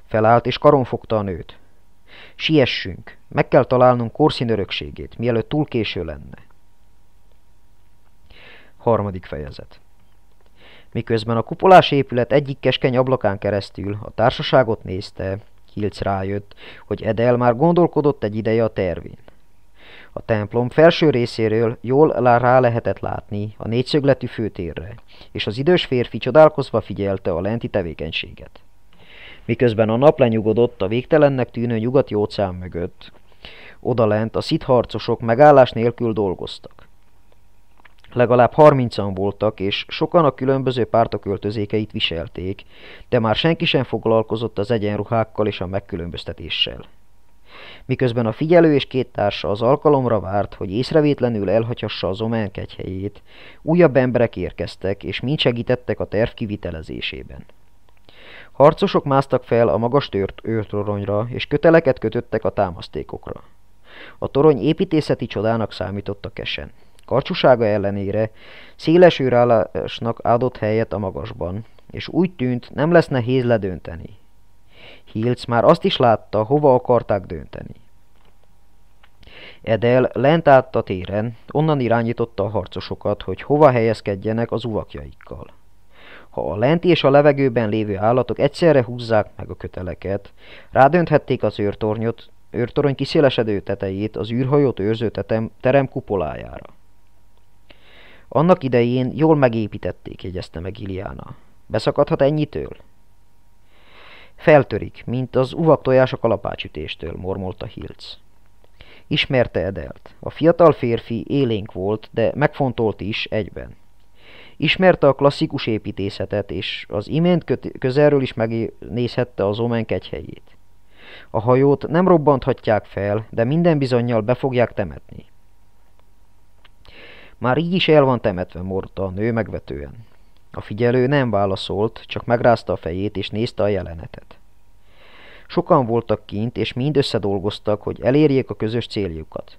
Felállt és karonfogta a nőt. Siessünk, meg kell találnunk korszín örökségét, mielőtt túl késő lenne. Harmadik fejezet Miközben a kupolás épület egyik keskeny ablakán keresztül a társaságot nézte, Hilc rájött, hogy Edel már gondolkodott egy ideje a tervén. A templom felső részéről jól rá lehetett látni a négyszögletű főtérre, és az idős férfi csodálkozva figyelte a lenti tevékenységet miközben a nap lenyugodott a végtelennek tűnő nyugati óceán mögött. Odalent a szitharcosok megállás nélkül dolgoztak. Legalább harmincan voltak, és sokan a különböző pártok öltözékeit viselték, de már senki sem foglalkozott az egyenruhákkal és a megkülönböztetéssel. Miközben a figyelő és két társa az alkalomra várt, hogy észrevétlenül elhagyhassa az Omen kegyhelyét, újabb emberek érkeztek, és mind segítettek a terv kivitelezésében. Harcosok másztak fel a magas tört őrtoronyra, és köteleket kötöttek a támasztékokra. A torony építészeti csodának számított a kesen. Karcsúsága ellenére széles őrállásnak adott helyet a magasban, és úgy tűnt, nem lesz nehéz ledönteni. Hilc már azt is látta, hova akarták dönteni. Edel lent állt a téren, onnan irányította a harcosokat, hogy hova helyezkedjenek az uvakjaikkal ha a lent és a levegőben lévő állatok egyszerre húzzák meg a köteleket. Rádönthették az őrtornyot, őrtorony kiszélesedő tetejét az űrhajót őrző tetem, terem kupolájára. Annak idején jól megépítették, jegyezte meg Iliana. Beszakadhat ennyitől? Feltörik, mint az uvaktojás a kalapácsütéstől, mormolta Hilc. Ismerte Edelt. A fiatal férfi élénk volt, de megfontolt is egyben. Ismerte a klasszikus építészetet, és az imént közelről is megnézhette az Omen kegyhelyét. A hajót nem robbanthatják fel, de minden bizonyal be fogják temetni. Már így is el van temetve, morta a nő megvetően. A figyelő nem válaszolt, csak megrázta a fejét és nézte a jelenetet. Sokan voltak kint, és mind összedolgoztak, hogy elérjék a közös céljukat.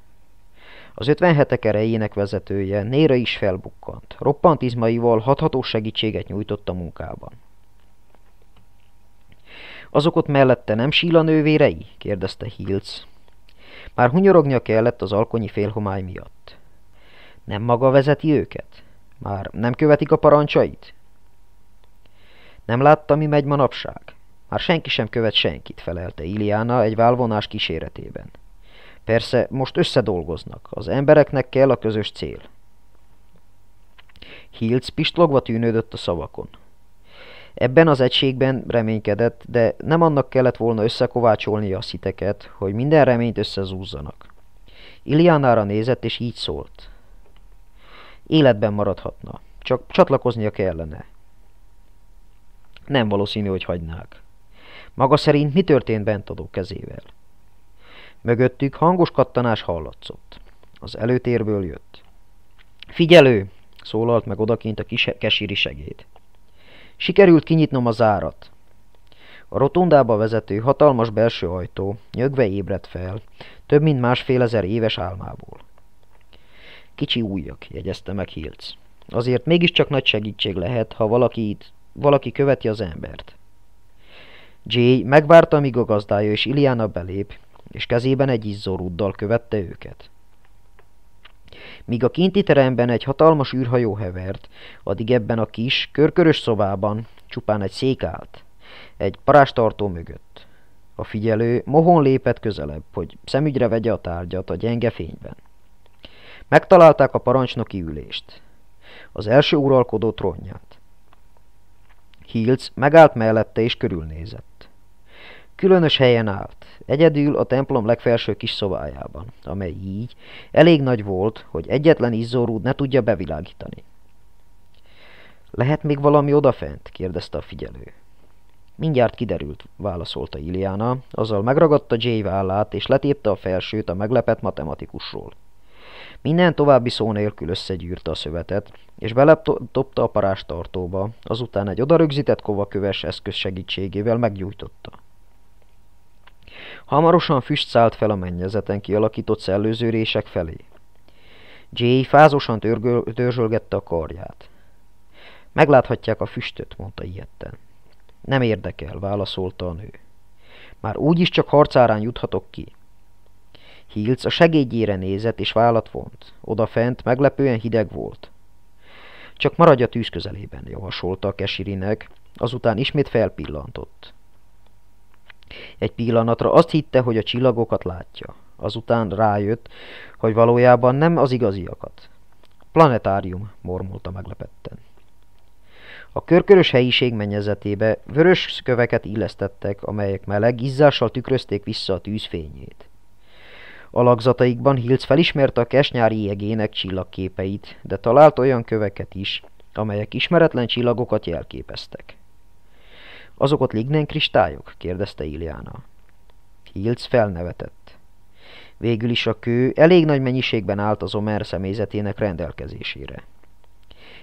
Az 57-ek erejének vezetője Néra is felbukkant. Roppant izmaival hatható segítséget nyújtott a munkában. Azok ott mellette nem síla nővérei? kérdezte Hills. Már hunyorognia kellett az alkonyi félhomály miatt. Nem maga vezeti őket? Már nem követik a parancsait? Nem látta, mi megy manapság? Már senki sem követ senkit, felelte Iliana egy válvonás kíséretében. Persze, most összedolgoznak. Az embereknek kell a közös cél. Hiltz pistlogva tűnődött a szavakon. Ebben az egységben reménykedett, de nem annak kellett volna összekovácsolni a sziteket, hogy minden reményt összezúzzanak. Iliánára nézett, és így szólt. Életben maradhatna, csak csatlakoznia kellene. Nem valószínű, hogy hagynák. Maga szerint mi történt bent adó kezével? Mögöttük hangos kattanás hallatszott. Az előtérből jött. Figyelő! szólalt meg odakint a kis kesíri segéd. Sikerült kinyitnom a zárat. A rotondába vezető hatalmas belső ajtó nyögve ébredt fel, több mint másfél ezer éves álmából. Kicsi újjak, jegyezte meg Hilc. Azért mégiscsak nagy segítség lehet, ha valaki, itt, valaki követi az embert. Jay megvárta, amíg a gazdája és Iliana belép, és kezében egy izzorúddal követte őket. Míg a kinti teremben egy hatalmas űrhajó hevert, addig ebben a kis, körkörös szobában csupán egy szék állt, egy parástartó mögött. A figyelő mohon lépett közelebb, hogy szemügyre vegye a tárgyat a gyenge fényben. Megtalálták a parancsnoki ülést, az első uralkodó trónját. Hills megállt mellette és körülnézett. Különös helyen állt, egyedül a templom legfelső kis szobájában, amely így elég nagy volt, hogy egyetlen izzórúd ne tudja bevilágítani. Lehet még valami odafent? kérdezte a figyelő. Mindjárt kiderült, válaszolta Iliana, azzal megragadta Jay vállát, és letépte a felsőt a meglepett matematikusról. Minden további szó nélkül összegyűrte a szövetet, és beletopta a parás tartóba, azután egy odarögzített kovaköves eszköz segítségével meggyújtotta. Hamarosan füst szállt fel a mennyezeten kialakított szellőzőrések felé. Jay fázosan törzsölgette a karját. Megláthatják a füstöt, mondta ilyetten. Nem érdekel, válaszolta a nő. Már úgyis csak harcárán juthatok ki. Hilc a segédjére nézett és vállat vont. Odafent meglepően hideg volt. Csak maradj a tűz közelében, javasolta a kesirinek, azután ismét felpillantott. Egy pillanatra azt hitte, hogy a csillagokat látja. Azután rájött, hogy valójában nem az igaziakat. Planetárium, mormolta meglepetten. A körkörös helyiség mennyezetébe vörös köveket illesztettek, amelyek meleg izzással tükrözték vissza a tűzfényét. Alakzataikban Hills felismerte a kesnyári jegének csillagképeit, de talált olyan köveket is, amelyek ismeretlen csillagokat jelképeztek. Azok ott lignen kristályok? kérdezte Iliána. Hilc felnevetett. Végül is a kő elég nagy mennyiségben állt az Omer személyzetének rendelkezésére.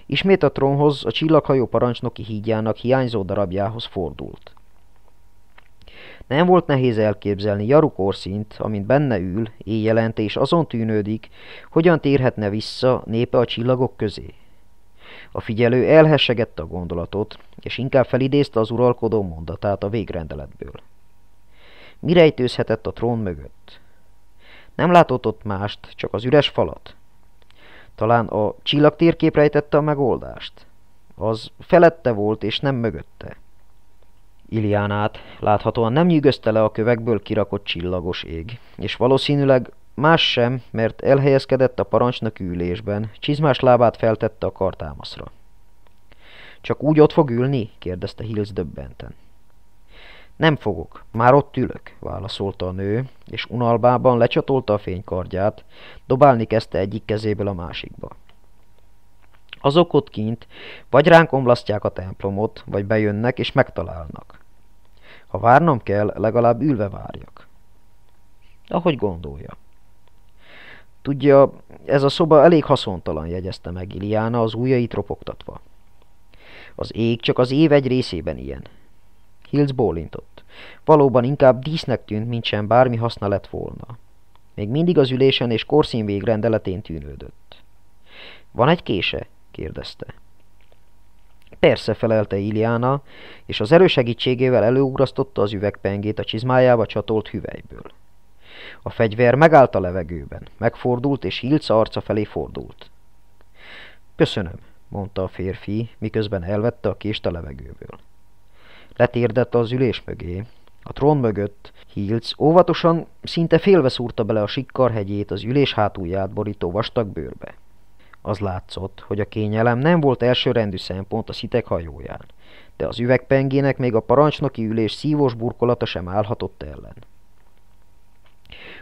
Ismét a trónhoz, a csillaghajó parancsnoki hídjának hiányzó darabjához fordult. Nem volt nehéz elképzelni Jaruk Orszint, amint benne ül, éjjelente, és azon tűnődik, hogyan térhetne vissza népe a csillagok közé. A figyelő elhessegette a gondolatot, és inkább felidézte az uralkodó mondatát a végrendeletből. Mi rejtőzhetett a trón mögött? Nem látott ott mást, csak az üres falat. Talán a csillagtérkép rejtette a megoldást. Az felette volt, és nem mögötte. Iliánát láthatóan nem nyűgözte le a kövekből kirakott csillagos ég, és valószínűleg más sem, mert elhelyezkedett a parancsnok ülésben, csizmás lábát feltette a kartámaszra. Csak úgy ott fog ülni? kérdezte Hills döbbenten. Nem fogok, már ott ülök, válaszolta a nő, és unalbában lecsatolta a fénykardját, dobálni kezdte egyik kezéből a másikba. Azok ott kint vagy ránk omlasztják a templomot, vagy bejönnek és megtalálnak. Ha várnom kell, legalább ülve várjak. Ahogy gondolja. Tudja, ez a szoba elég haszontalan, jegyezte meg Iliána az ujjait ropogtatva. Az ég csak az év egy részében ilyen. Hills bólintott. Valóban inkább dísznek tűnt, mint sem bármi haszna lett volna. Még mindig az ülésen és korszín végrendeletén tűnődött. Van egy kése? kérdezte. Persze felelte Iliana, és az erő segítségével előugrasztotta az üvegpengét a csizmájába csatolt hüvelyből. A fegyver megállt a levegőben, megfordult és Hilca arca felé fordult. Köszönöm, mondta a férfi, miközben elvette a kést a levegőből. Letérdett az ülés mögé. A trón mögött Hilc óvatosan, szinte félve szúrta bele a sikkarhegyét az ülés hátulját borító vastag bőrbe. Az látszott, hogy a kényelem nem volt elsőrendű szempont a szitek hajóján, de az üvegpengének még a parancsnoki ülés szívós burkolata sem állhatott ellen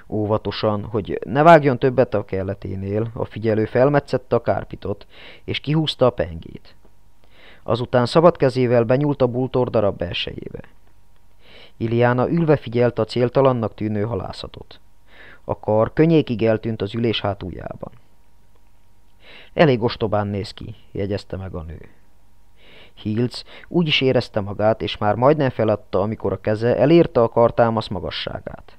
óvatosan, hogy ne vágjon többet a kelleténél, a figyelő felmetszette a kárpitot, és kihúzta a pengét. Azután szabad kezével benyúlt a bultor darab belsejébe. Iliána ülve figyelte a céltalannak tűnő halászatot. A kar könnyékig eltűnt az ülés hátuljában. Elég ostobán néz ki, jegyezte meg a nő. Hills úgy is érezte magát, és már majdnem feladta, amikor a keze elérte a kartámasz magasságát.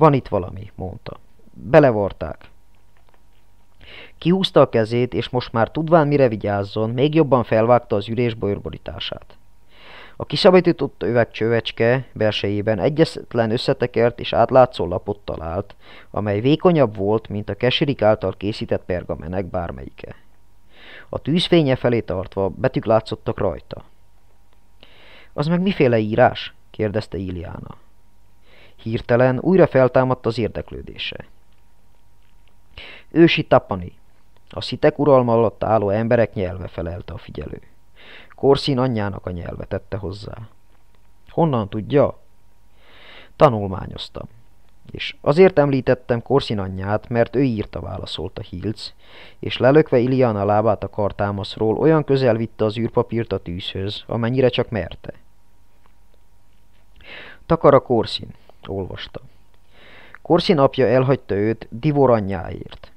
Van itt valami, mondta. Belevarták. Kihúzta a kezét, és most már tudván mire vigyázzon, még jobban felvágta az ürés bőrborítását. A kiszabadított üveg csövecske belsejében egyetlen összetekert és átlátszó lapot talált, amely vékonyabb volt, mint a keserik által készített pergamenek bármelyike. A tűzfénye felé tartva betűk látszottak rajta. – Az meg miféle írás? – kérdezte Iliána. Hirtelen újra feltámadt az érdeklődése. Ősi tapani. A szitek uralma alatt álló emberek nyelve felelte a figyelő. Korszín anyjának a nyelve tette hozzá. Honnan tudja? Tanulmányoztam. És azért említettem Korszin anyját, mert ő írta, válaszolt a Hilc, és lelökve Iliana lábát a kartámaszról olyan közel vitte az űrpapírt a tűzhöz, amennyire csak merte. Takara Korszin, olvasta. Korszin apja elhagyta őt Divor anyjáért.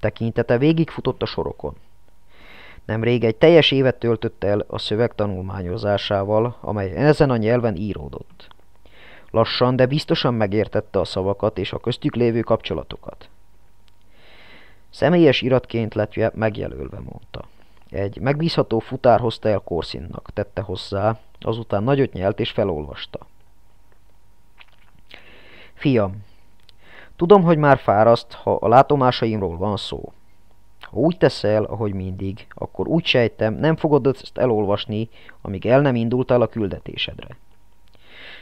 Tekintete végigfutott a sorokon. Nemrég egy teljes évet töltött el a szöveg tanulmányozásával, amely ezen a nyelven íródott. Lassan, de biztosan megértette a szavakat és a köztük lévő kapcsolatokat. Személyes iratként lett megjelölve, mondta. Egy megbízható futár hozta el Korszinnak, tette hozzá, azután nagyot nyelt és felolvasta. Fiam, tudom, hogy már fáraszt, ha a látomásaimról van szó. Ha úgy teszel, ahogy mindig, akkor úgy sejtem, nem fogod ezt elolvasni, amíg el nem indultál a küldetésedre.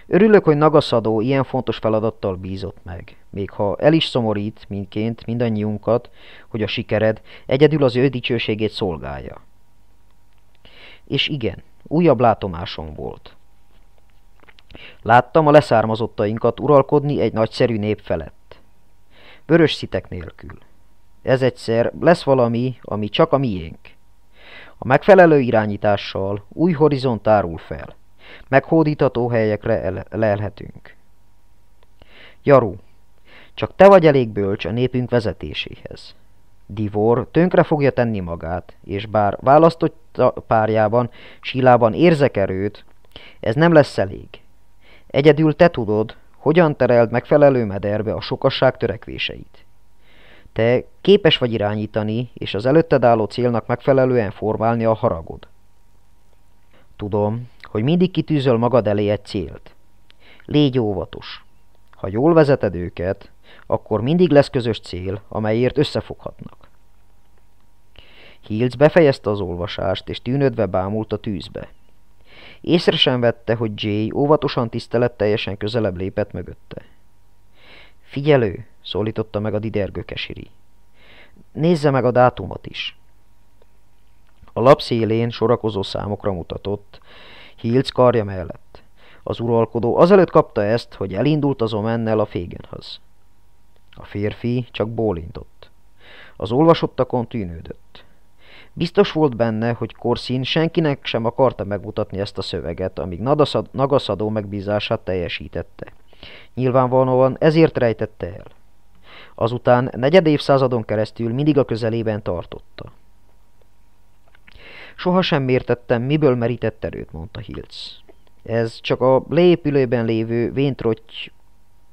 Örülök, hogy Nagaszadó ilyen fontos feladattal bízott meg, még ha el is szomorít mindként mindannyiunkat, hogy a sikered egyedül az ő dicsőségét szolgálja. És igen, újabb látomásom volt. Láttam a leszármazottainkat uralkodni egy nagyszerű nép felett. Vörös szitek nélkül. Ez egyszer lesz valami, ami csak a miénk. A megfelelő irányítással új horizont árul fel. meghódítató helyekre el- lelhetünk. Jaru, csak te vagy elég bölcs a népünk vezetéséhez. Divor tönkre fogja tenni magát, és bár választott párjában, sílában érzek erőt, ez nem lesz elég. Egyedül te tudod, hogyan tereld megfelelő mederbe a sokasság törekvéseit. Te képes vagy irányítani, és az előtted álló célnak megfelelően formálni a haragod. Tudom, hogy mindig kitűzöl magad elé egy célt. Légy óvatos. Ha jól vezeted őket, akkor mindig lesz közös cél, amelyért összefoghatnak. Hills befejezte az olvasást, és tűnödve bámult a tűzbe. Észre sem vette, hogy Jay óvatosan tiszteletteljesen közelebb lépett mögötte. Figyelő, szólította meg a didergő kesiri. Nézze meg a dátumot is. A lap szélén sorakozó számokra mutatott, Hills karja mellett. Az uralkodó azelőtt kapta ezt, hogy elindult az omennel a fégenhaz. A férfi csak bólintott. Az olvasottakon tűnődött. Biztos volt benne, hogy korszín senkinek sem akarta megmutatni ezt a szöveget, amíg Nadaszad, Nagaszadó megbízását teljesítette. Nyilvánvalóan ezért rejtette el. Azután negyed évszázadon keresztül mindig a közelében tartotta. Soha sem értettem, miből merített erőt, mondta Hilc. Ez csak a lépülőben lévő véntrotty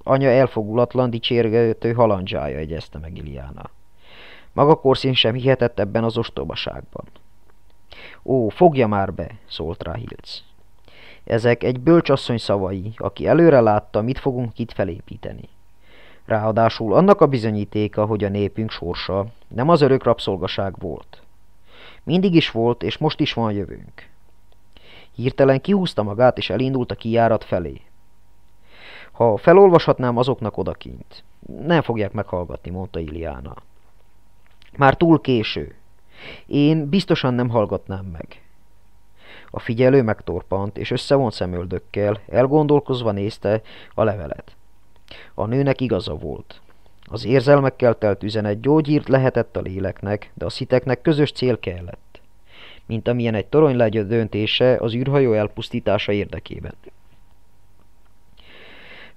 anya elfogulatlan dicsérgető halandzsája, egyezte meg Iliana. Maga korszín sem hihetett ebben az ostobaságban. Ó, fogja már be, szólt rá Hilc. Ezek egy bölcsasszony szavai, aki előre látta, mit fogunk itt felépíteni. Ráadásul annak a bizonyítéka, hogy a népünk sorsa nem az örök rabszolgaság volt. Mindig is volt, és most is van jövőnk. Hirtelen kihúzta magát, és elindult a kijárat felé. Ha felolvashatnám azoknak odakint. Nem fogják meghallgatni, mondta Iliána. Már túl késő. Én biztosan nem hallgatnám meg. A figyelő megtorpant, és összevont szemöldökkel, elgondolkozva nézte a levelet. A nőnek igaza volt. Az érzelmekkel telt üzenet gyógyírt lehetett a léleknek, de a sziteknek közös cél kellett. Mint amilyen egy torony legyő döntése az űrhajó elpusztítása érdekében.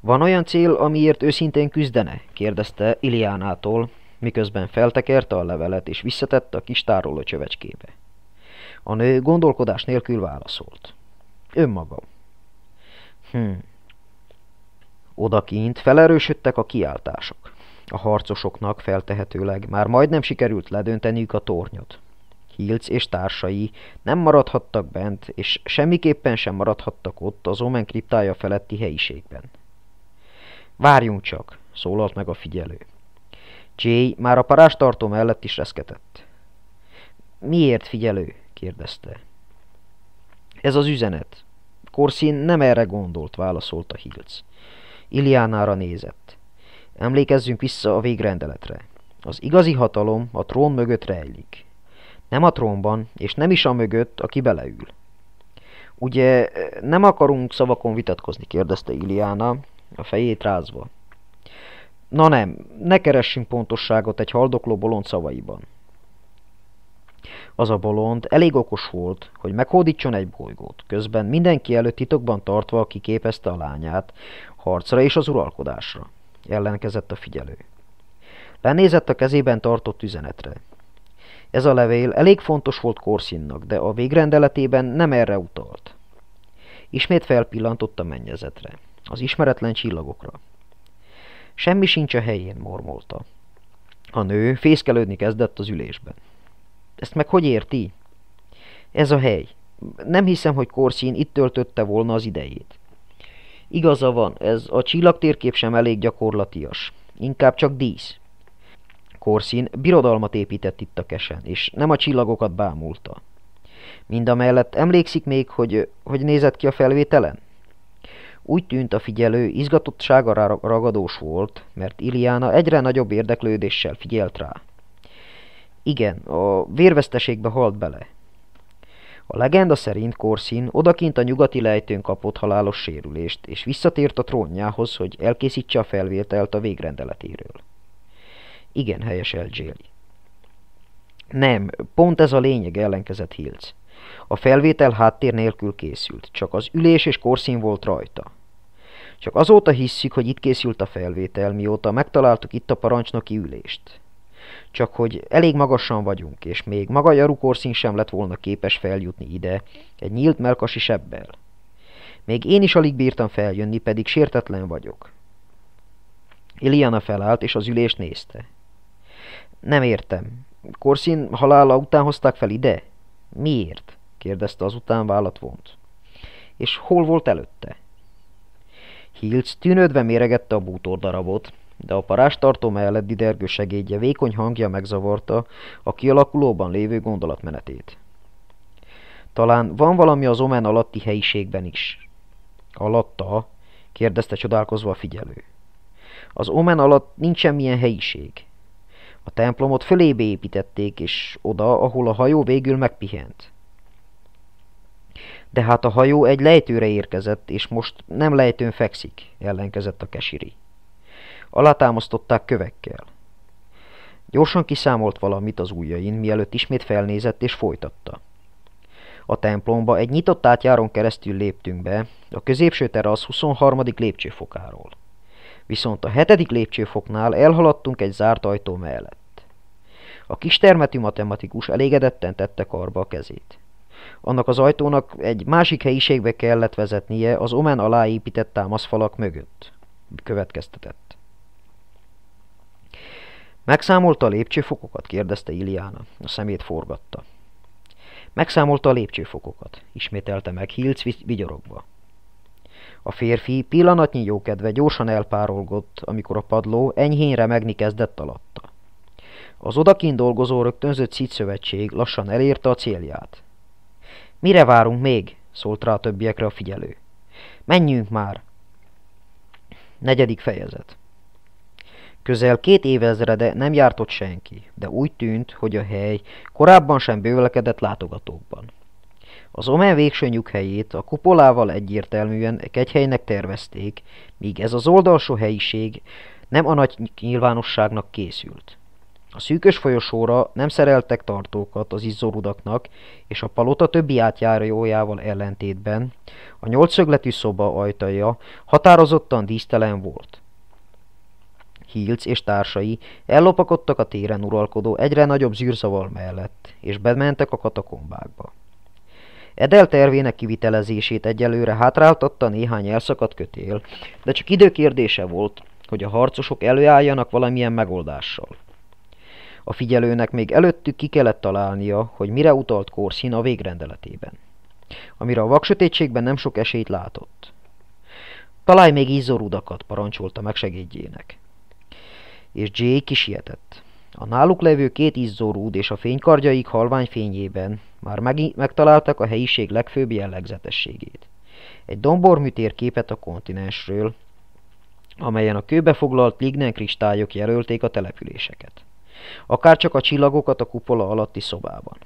Van olyan cél, amiért őszintén küzdene? kérdezte Iliánától, miközben feltekerte a levelet és visszatette a kis tároló csövecskébe. A nő gondolkodás nélkül válaszolt. Önmaga. Hm. Odakint felerősödtek a kiáltások. A harcosoknak feltehetőleg már majdnem sikerült ledönteniük a tornyot. Hilc és társai nem maradhattak bent, és semmiképpen sem maradhattak ott az Omen kriptája feletti helyiségben. Várjunk csak, szólalt meg a figyelő. Jay már a parástartó mellett is reszketett. Miért figyelő? kérdezte. Ez az üzenet. Korszín nem erre gondolt, válaszolta Hilc. Iliánára nézett. Emlékezzünk vissza a végrendeletre. Az igazi hatalom a trón mögött rejlik. Nem a trónban, és nem is a mögött, aki beleül. Ugye nem akarunk szavakon vitatkozni, kérdezte Iliána, a fejét rázva. Na nem, ne keressünk pontosságot egy haldokló bolond szavaiban. Az a bolond elég okos volt, hogy meghódítson egy bolygót, közben mindenki előtt titokban tartva kiképezte a lányát harcra és az uralkodásra. Ellenkezett a figyelő. Lenézett a kezében tartott üzenetre. Ez a levél elég fontos volt Korszinnak, de a végrendeletében nem erre utalt. Ismét felpillantott a mennyezetre, az ismeretlen csillagokra. Semmi sincs a helyén, mormolta. A nő fészkelődni kezdett az ülésben. Ezt meg hogy érti? Ez a hely. Nem hiszem, hogy Korszín itt töltötte volna az idejét. Igaza van, ez a csillagtérkép sem elég gyakorlatias. Inkább csak dísz. Korszín birodalmat épített itt a kesen, és nem a csillagokat bámulta. Mindamellett emlékszik még, hogy hogy nézett ki a felvételen? Úgy tűnt a figyelő, izgatottsága ragadós volt, mert Iliána egyre nagyobb érdeklődéssel figyelt rá. Igen, a vérveszteségbe halt bele. A legenda szerint Korszín odakint a nyugati lejtőn kapott halálos sérülést, és visszatért a trónjához, hogy elkészítse a felvételt a végrendeletéről. Igen, helyes elgyéli. Nem, pont ez a lényeg ellenkezett Hills. A felvétel háttér nélkül készült, csak az ülés és korszín volt rajta. Csak azóta hisszük, hogy itt készült a felvétel, mióta megtaláltuk itt a parancsnoki ülést. Csak hogy elég magasan vagyunk, és még maga korszín sem lett volna képes feljutni ide, egy nyílt melkasi sebbel. Még én is alig bírtam feljönni, pedig sértetlen vagyok. Iliana felállt, és az ülést nézte. Nem értem. Korszín halála után hozták fel ide? Miért? kérdezte azután vállat vont. És hol volt előtte? Hilc tűnődve méregette a bútordarabot, de a parástartó mellett didergő segédje vékony hangja megzavarta a kialakulóban lévő gondolatmenetét. Talán van valami az omen alatti helyiségben is. Alatta? kérdezte csodálkozva a figyelő. Az omen alatt nincs semmilyen helyiség. A templomot fölébe építették, és oda, ahol a hajó végül megpihent. De hát a hajó egy lejtőre érkezett, és most nem lejtőn fekszik, ellenkezett a kesiri. Alátámasztották kövekkel. Gyorsan kiszámolt valamit az ujjain, mielőtt ismét felnézett és folytatta. A templomba egy nyitott átjáron keresztül léptünk be, a középső terasz 23. lépcsőfokáról. Viszont a hetedik lépcsőfoknál elhaladtunk egy zárt ajtó mellett. A kistermetű matematikus elégedetten tette karba a kezét. Annak az ajtónak egy másik helyiségbe kellett vezetnie az Omen alá épített támaszfalak mögött. Következtetett. Megszámolta a lépcsőfokokat? kérdezte Iliána. A szemét forgatta. Megszámolta a lépcsőfokokat, ismételte meg Hilc vigyorogva. A férfi pillanatnyi jókedve gyorsan elpárolgott, amikor a padló enyhén remegni kezdett alatta. Az odakint dolgozó rögtönzött szitszövetség lassan elérte a célját. Mire várunk még? szólt rá a többiekre a figyelő. Menjünk már! Negyedik fejezet. Közel két évezrede nem járt ott senki, de úgy tűnt, hogy a hely korábban sem bővelekedett látogatókban. Az Omen végső nyughelyét a kupolával egyértelműen egy helynek tervezték, míg ez az oldalsó helyiség nem a nagy nyilvánosságnak készült. A szűkös folyosóra nem szereltek tartókat az izzorudaknak, és a palota többi átjárójával ellentétben a nyolcszögletű szoba ajtaja határozottan dísztelen volt. Hills és társai ellopakodtak a téren uralkodó egyre nagyobb zűrzaval mellett, és bementek a katakombákba. Edel tervének kivitelezését egyelőre hátráltatta néhány elszakadt kötél, de csak időkérdése volt, hogy a harcosok előálljanak valamilyen megoldással. A figyelőnek még előttük ki kellett találnia, hogy mire utalt Korszin a végrendeletében, amire a vaksötétségben nem sok esélyt látott. Találj még izzórudakat, parancsolta meg segédjének. És Jay kisietett. A náluk levő két izzórúd és a fénykardjaik halvány fényében már megtaláltak a helyiség legfőbb jellegzetességét. Egy domborműtér képet a kontinensről, amelyen a kőbe foglalt lignen kristályok jelölték a településeket csak a csillagokat a kupola alatti szobában.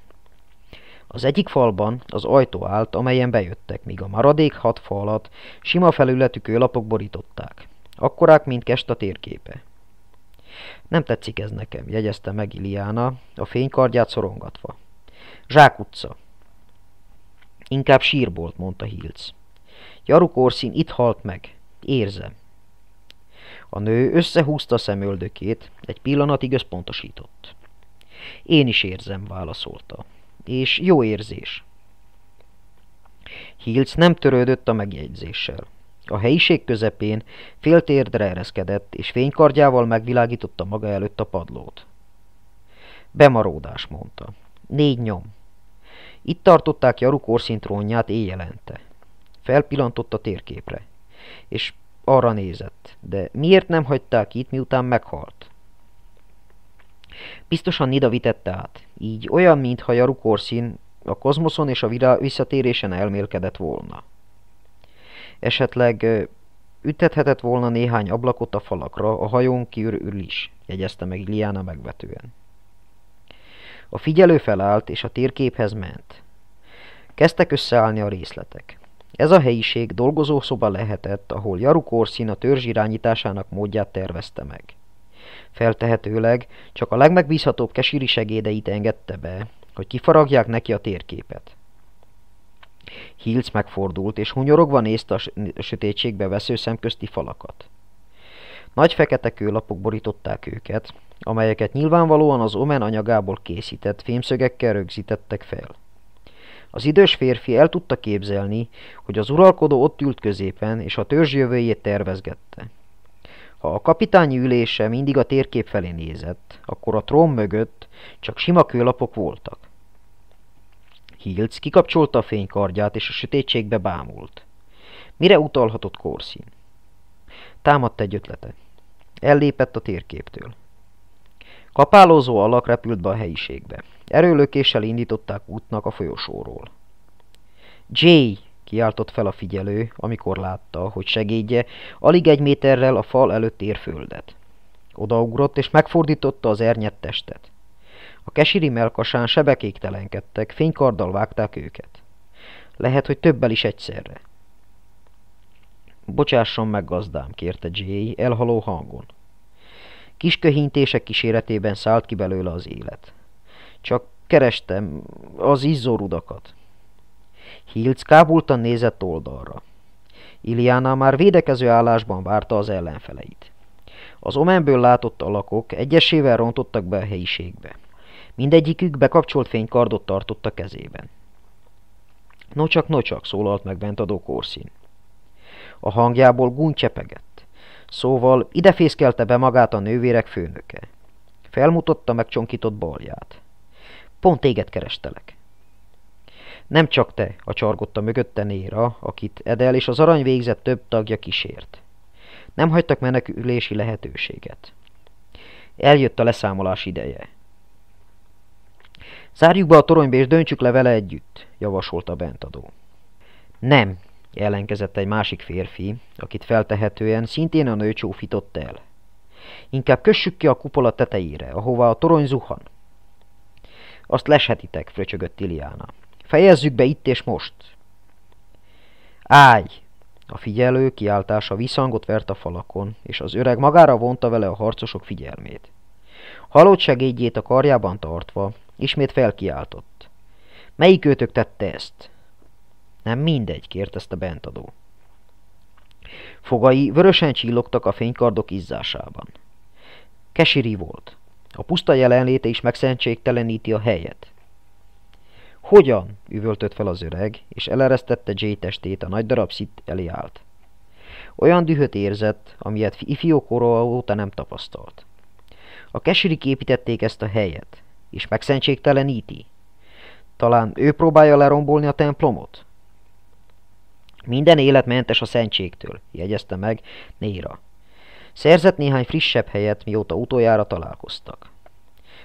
Az egyik falban az ajtó állt, amelyen bejöttek, míg a maradék hat falat sima felületű kőlapok borították. Akkorák, mint kest a térképe. Nem tetszik ez nekem, jegyezte meg Iliána, a fénykardját szorongatva. Zsák utca. Inkább sírbolt, mondta Hills. Jaruk Orszín itt halt meg. Érzem. A nő összehúzta a szemöldökét, egy pillanatig összpontosított. Én is érzem, válaszolta. És jó érzés. Hilc nem törődött a megjegyzéssel. A helyiség közepén féltérdre ereszkedett, és fénykardjával megvilágította maga előtt a padlót. Bemaródás, mondta. Négy nyom. Itt tartották Jaru korszintrónját éjjelente. Felpillantott a térképre. És arra nézett. De miért nem hagyták itt, miután meghalt? Biztosan Nida vitette át. Így olyan, mintha a Korszin a kozmoszon és a virá visszatérésen elmélkedett volna. Esetleg ütethetett volna néhány ablakot a falakra, a hajón kiürül is, jegyezte meg Liana megvetően. A figyelő felállt, és a térképhez ment. Kezdtek összeállni a részletek. Ez a helyiség dolgozószoba lehetett, ahol Jaruk Orszin a törzs irányításának módját tervezte meg. Feltehetőleg csak a legmegbízhatóbb kesíri segédeit engedte be, hogy kifaragják neki a térképet. Hills megfordult, és hunyorogva nézte a sötétségbe vesző szemközti falakat. Nagy fekete kőlapok borították őket, amelyeket nyilvánvalóan az omen anyagából készített fémszögekkel rögzítettek fel. Az idős férfi el tudta képzelni, hogy az uralkodó ott ült középen, és a törzs jövőjét tervezgette. Ha a kapitányi ülése mindig a térkép felé nézett, akkor a trón mögött csak sima kőlapok voltak. Hilc kikapcsolta a fénykardját, és a sötétségbe bámult. Mire utalhatott Korszín? Támadt egy ötlete. Ellépett a térképtől. Kapálózó alak repült be a helyiségbe. Erőlökéssel indították útnak a folyosóról. Jay! kiáltott fel a figyelő, amikor látta, hogy segédje alig egy méterrel a fal előtt ér földet. Odaugrott és megfordította az ernyett testet. A kesiri melkasán sebekéktelenkedtek, fénykarddal vágták őket. Lehet, hogy többel is egyszerre. Bocsásson meg, gazdám, kérte Jay elhaló hangon. Kis köhintések kíséretében szállt ki belőle az élet. Csak kerestem az izzórudakat. Hilc kábulta nézett oldalra. Iliana már védekező állásban várta az ellenfeleit. Az omenből látott alakok egyesével rontottak be a helyiségbe. Mindegyikük bekapcsolt fénykardot tartott a kezében. Nocsak, nocsak, szólalt meg bent a dokorszín. A hangjából gúny csepegett. Szóval idefészkelte be magát a nővérek főnöke. Felmutatta megcsonkított balját. Pont téged kerestelek. Nem csak te, a a mögötte Néra, akit Edel és az arany végzett több tagja kísért. Nem hagytak menekülési lehetőséget. Eljött a leszámolás ideje. Zárjuk be a toronyba és döntsük le vele együtt, javasolta bentadó. Nem, ellenkezett egy másik férfi, akit feltehetően szintén a nő csófított el. Inkább kössük ki a kupola tetejére, ahová a torony zuhan. Azt leshetitek, fröcsögött Iliana. Fejezzük be itt és most. Állj! A figyelő kiáltása visszhangot vert a falakon, és az öreg magára vonta vele a harcosok figyelmét. Halott segédjét a karjában tartva, ismét felkiáltott. Melyik őtök tette ezt? Nem mindegy, kérdezte bentadó. Fogai vörösen csillogtak a fénykardok izzásában. Kesiri volt. A puszta jelenléte is megszentségteleníti a helyet. Hogyan? üvöltött fel az öreg, és eleresztette Jay testét, a nagy darab szit elé állt. Olyan dühöt érzett, amilyet ifjókora óta nem tapasztalt. A kesirik építették ezt a helyet, és megszentségteleníti. Talán ő próbálja lerombolni a templomot? Minden élet mentes a szentségtől, jegyezte meg Néra. Szerzett néhány frissebb helyet, mióta utoljára találkoztak.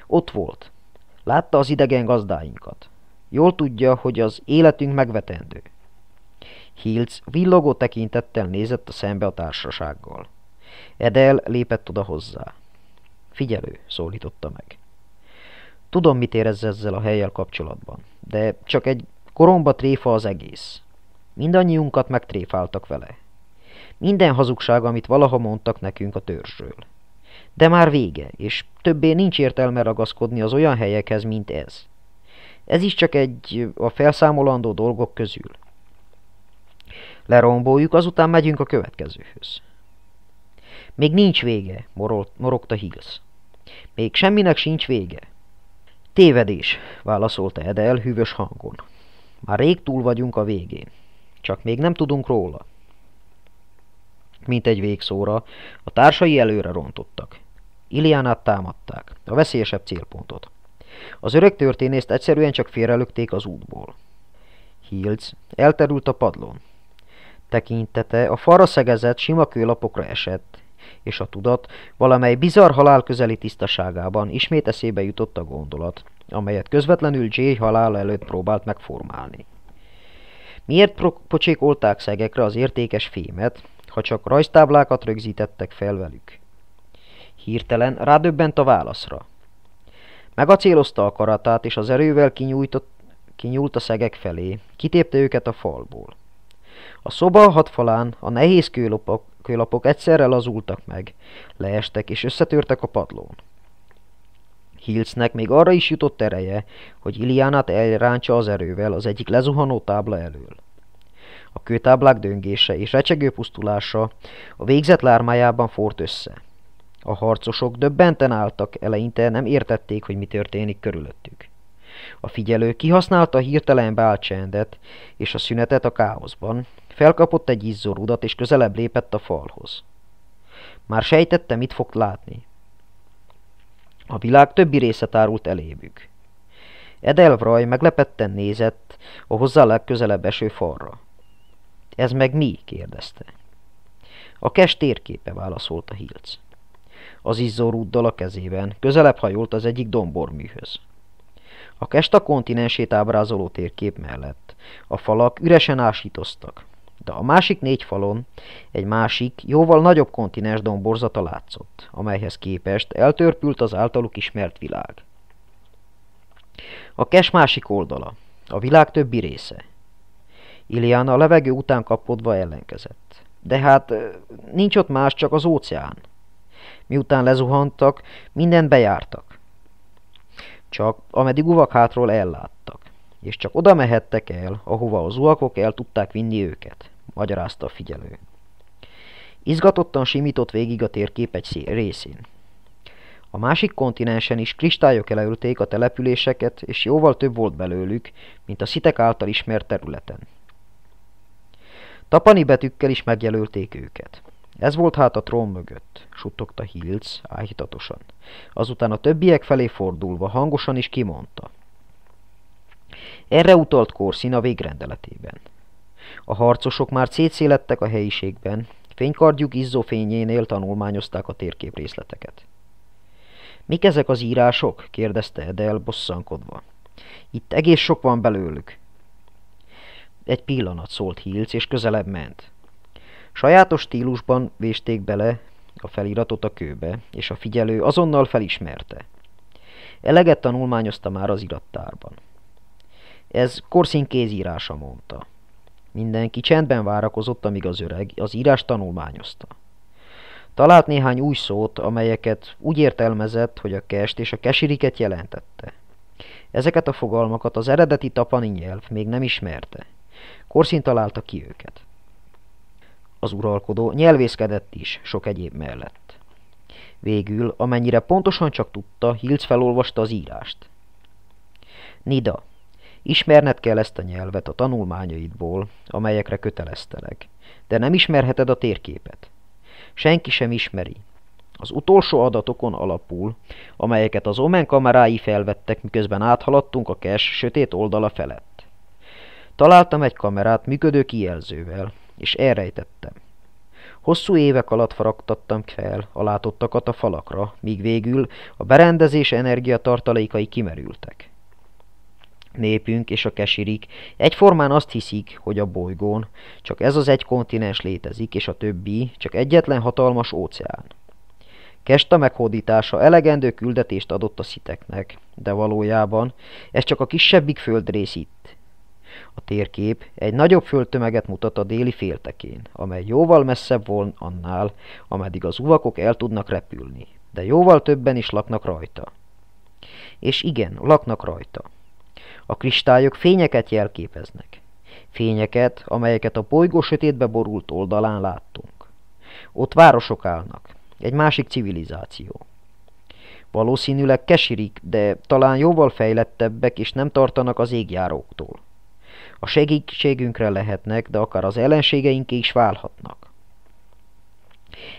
Ott volt. Látta az idegen gazdáinkat. Jól tudja, hogy az életünk megvetendő. Hills villogó tekintettel nézett a szembe a társasággal. Edel lépett oda hozzá. Figyelő, szólította meg. Tudom, mit érez ezzel a helyel kapcsolatban, de csak egy koromba tréfa az egész. Mindannyiunkat megtréfáltak vele. Minden hazugság, amit valaha mondtak nekünk a törzsről. De már vége, és többé nincs értelme ragaszkodni az olyan helyekhez, mint ez. Ez is csak egy a felszámolandó dolgok közül. Leromboljuk, azután megyünk a következőhöz. Még nincs vége, morolt, morogta Higgs. Még semminek sincs vége. Tévedés, válaszolta Edel hűvös hangon. Már rég túl vagyunk a végén, csak még nem tudunk róla. Mint egy végszóra, a társai előre rontottak. Iliánát támadták, a veszélyesebb célpontot. Az öreg történészt egyszerűen csak félrelökték az útból. Hilds elterült a padlón. Tekintete a falra szegezett, sima kőlapokra esett, és a tudat valamely bizarr halál közeli tisztaságában ismét eszébe jutott a gondolat, amelyet közvetlenül Jay halál előtt próbált megformálni. Miért pocsékolták szegekre az értékes fémet, ha csak rajztáblákat rögzítettek fel velük? Hirtelen rádöbbent a válaszra. Megacélozta a karatát, és az erővel kinyújtott, kinyúlt a szegek felé, kitépte őket a falból. A szoba hat falán a nehéz kőlopok, kőlapok egyszerre lazultak meg, leestek és összetörtek a padlón. Hilcnek még arra is jutott ereje, hogy Iliánát elrántsa az erővel az egyik lezuhanó tábla elől. A kőtáblák döngése és recsegő pusztulása a végzet lármájában fort össze. A harcosok döbbenten álltak, eleinte nem értették, hogy mi történik körülöttük. A figyelő kihasználta a hirtelen beállt csendet és a szünetet a káoszban, felkapott egy izzó rudat és közelebb lépett a falhoz. Már sejtette, mit fog látni. A világ többi része tárult elébük. Edelvraj meglepetten nézett a hozzá legközelebb eső falra. Ez meg mi? kérdezte. A kest térképe, válaszolta Hilc az rúddal a kezében, közelebb hajolt az egyik domborműhöz. A Kesta kontinensét ábrázoló térkép mellett a falak üresen ásítoztak, de a másik négy falon egy másik, jóval nagyobb kontinens domborzata látszott, amelyhez képest eltörpült az általuk ismert világ. A kes másik oldala, a világ többi része. Iliana a levegő után kapodva ellenkezett. De hát nincs ott más, csak az óceán. Miután lezuhantak, mindent bejártak. Csak ameddig hátról elláttak. És csak oda mehettek el, ahova az uvakok el tudták vinni őket, magyarázta a figyelő. Izgatottan simított végig a térkép egy részén. A másik kontinensen is kristályok eleülték a településeket, és jóval több volt belőlük, mint a szitek által ismert területen. Tapani betűkkel is megjelölték őket. Ez volt hát a trón mögött, suttogta Hills áhítatosan. Azután a többiek felé fordulva hangosan is kimondta. Erre utalt a végrendeletében. A harcosok már szétszélettek a helyiségben, fénykardjuk izzó fényénél tanulmányozták a térkép részleteket. Mik ezek az írások? kérdezte Edel bosszankodva. Itt egész sok van belőlük. Egy pillanat szólt Hilc, és közelebb ment. Sajátos stílusban vésték bele a feliratot a kőbe, és a figyelő azonnal felismerte. Eleget tanulmányozta már az irattárban. Ez korszín kézírása mondta. Mindenki csendben várakozott, amíg az öreg az írás tanulmányozta. Talált néhány új szót, amelyeket úgy értelmezett, hogy a kest és a kesiriket jelentette. Ezeket a fogalmakat az eredeti tapani nyelv még nem ismerte. Korszín találta ki őket az uralkodó nyelvészkedett is, sok egyéb mellett. Végül, amennyire pontosan csak tudta, Hilc felolvasta az írást. Nida, ismerned kell ezt a nyelvet a tanulmányaidból, amelyekre köteleztelek, de nem ismerheted a térképet. Senki sem ismeri. Az utolsó adatokon alapul, amelyeket az Omen kamerái felvettek, miközben áthaladtunk a kes sötét oldala felett. Találtam egy kamerát működő kijelzővel, és elrejtettem. Hosszú évek alatt faragtattam fel a látottakat a falakra, míg végül a berendezés energiatartalékai kimerültek. Népünk és a kesirik egyformán azt hiszik, hogy a bolygón csak ez az egy kontinens létezik, és a többi csak egyetlen hatalmas óceán. Kesta meghódítása elegendő küldetést adott a sziteknek, de valójában ez csak a kisebbik földrész itt, a térkép egy nagyobb földtömeget mutat a déli féltekén, amely jóval messzebb volna annál, ameddig az uvakok el tudnak repülni, de jóval többen is laknak rajta. És igen, laknak rajta. A kristályok fényeket jelképeznek. Fényeket, amelyeket a bolygó sötétbe borult oldalán láttunk. Ott városok állnak. Egy másik civilizáció. Valószínűleg kesirik, de talán jóval fejlettebbek és nem tartanak az égjáróktól. A segítségünkre lehetnek, de akár az ellenségeink is válhatnak.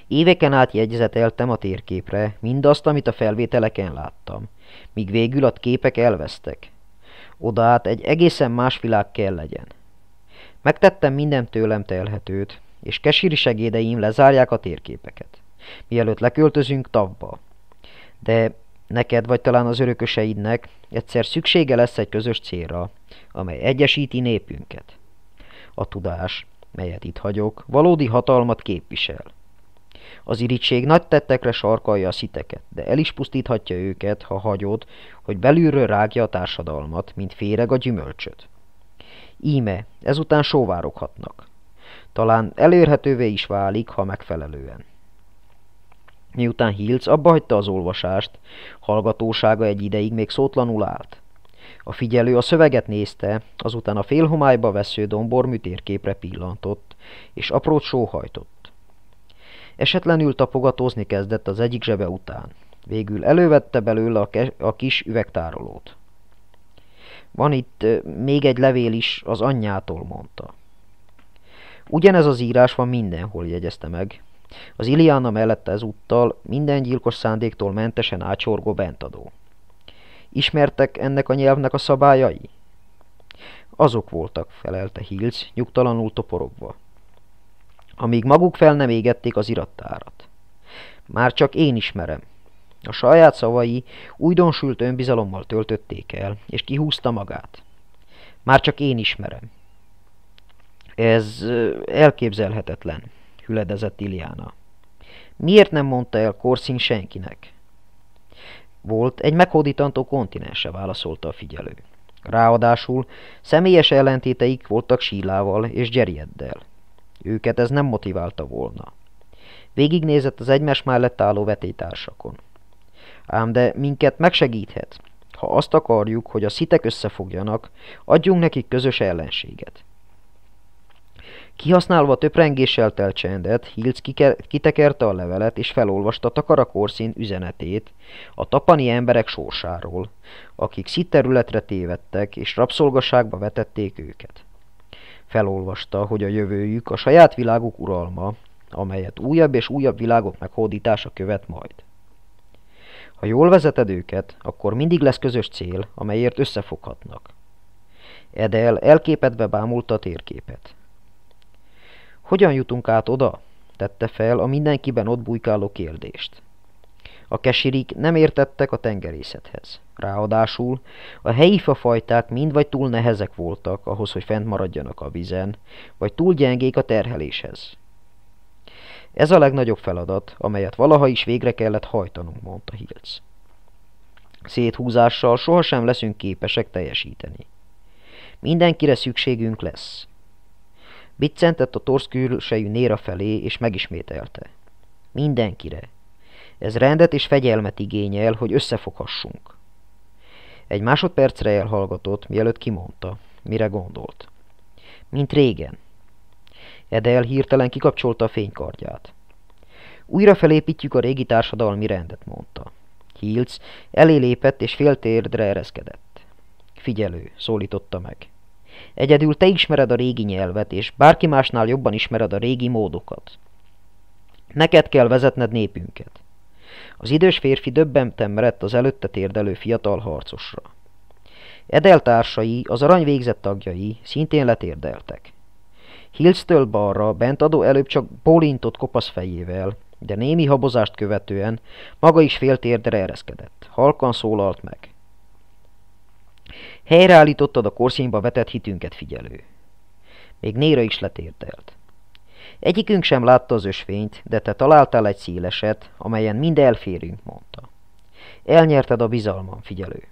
Éveken át jegyzeteltem a térképre mindazt, amit a felvételeken láttam, míg végül a képek elvesztek. Oda át egy egészen más világ kell legyen. Megtettem minden tőlem telhetőt, és kesíri segédeim lezárják a térképeket. Mielőtt leköltözünk tavba. De neked vagy talán az örököseidnek egyszer szüksége lesz egy közös célra, amely egyesíti népünket. A tudás, melyet itt hagyok, valódi hatalmat képvisel. Az irítség nagy tettekre sarkalja a sziteket, de el is pusztíthatja őket, ha hagyod, hogy belülről rágja a társadalmat, mint féreg a gyümölcsöt. Íme, ezután sóvároghatnak. Talán elérhetővé is válik, ha megfelelően. Miután Hills abbahagyta az olvasást, hallgatósága egy ideig még szótlanul állt. A figyelő a szöveget nézte, azután a félhomályba vesző dombor műtérképre pillantott, és aprót sóhajtott. Esetlenül tapogatózni kezdett az egyik zsebe után. Végül elővette belőle a, a kis üvegtárolót. Van itt még egy levél is, az anyjától mondta. Ugyanez az írás van mindenhol, jegyezte meg, az Iliana mellett ezúttal minden gyilkos szándéktól mentesen ácsorgó bentadó. Ismertek ennek a nyelvnek a szabályai? Azok voltak, felelte Hills, nyugtalanul toporogva. Amíg maguk fel nem égették az irattárat. Már csak én ismerem. A saját szavai újdonsült önbizalommal töltötték el, és kihúzta magát. Már csak én ismerem. Ez elképzelhetetlen, hüledezett Iliana. Miért nem mondta el Korszin senkinek? Volt egy meghódítantó kontinense, válaszolta a figyelő. Ráadásul személyes ellentéteik voltak Sílával és Gerrieddel. Őket ez nem motiválta volna. Végignézett az egymás mellett álló vetétársakon. Ám de minket megsegíthet. Ha azt akarjuk, hogy a szitek összefogjanak, adjunk nekik közös ellenséget. Kihasználva a töprengéssel telt csendet, Hilc kitekerte a levelet és a Karakorszín üzenetét a tapani emberek sorsáról, akik szitterületre tévedtek és rabszolgaságba vetették őket. Felolvasta, hogy a jövőjük a saját világuk uralma, amelyet újabb és újabb világok meghódítása követ majd. Ha jól vezeted őket, akkor mindig lesz közös cél, amelyért összefoghatnak. Edel elképedve bámulta a térképet. Hogyan jutunk át oda? tette fel a mindenkiben ott bujkáló kérdést. A kesirik nem értettek a tengerészethez. Ráadásul a helyi fafajták mind vagy túl nehezek voltak ahhoz, hogy fent maradjanak a vizen, vagy túl gyengék a terheléshez. Ez a legnagyobb feladat, amelyet valaha is végre kellett hajtanunk, mondta Hilc. Széthúzással sohasem leszünk képesek teljesíteni. Mindenkire szükségünk lesz, Biccentett a torsz külsejű Néra felé, és megismételte. Mindenkire. Ez rendet és fegyelmet igényel, hogy összefoghassunk. Egy másodpercre elhallgatott, mielőtt kimondta, mire gondolt. Mint régen. Edel hirtelen kikapcsolta a fénykardját. Újra felépítjük a régi társadalmi rendet, mondta. Hiltz elé lépett és féltérdre ereszkedett. Figyelő, szólította meg. Egyedül te ismered a régi nyelvet, és bárki másnál jobban ismered a régi módokat. Neked kell vezetned népünket. Az idős férfi döbbentem merett az előtte térdelő fiatal harcosra. Edel társai, az arany végzett tagjai szintén letérdeltek. Hillstől balra bent adó előbb csak bólintott kopasz fejével, de némi habozást követően maga is féltérdre ereszkedett. Halkan szólalt meg. Helyreállítottad a korszínba vetett hitünket figyelő. Még Néra is letértelt. Egyikünk sem látta az ösvényt, de te találtál egy széleset, amelyen mind elférünk, mondta. Elnyerted a bizalmam, figyelő.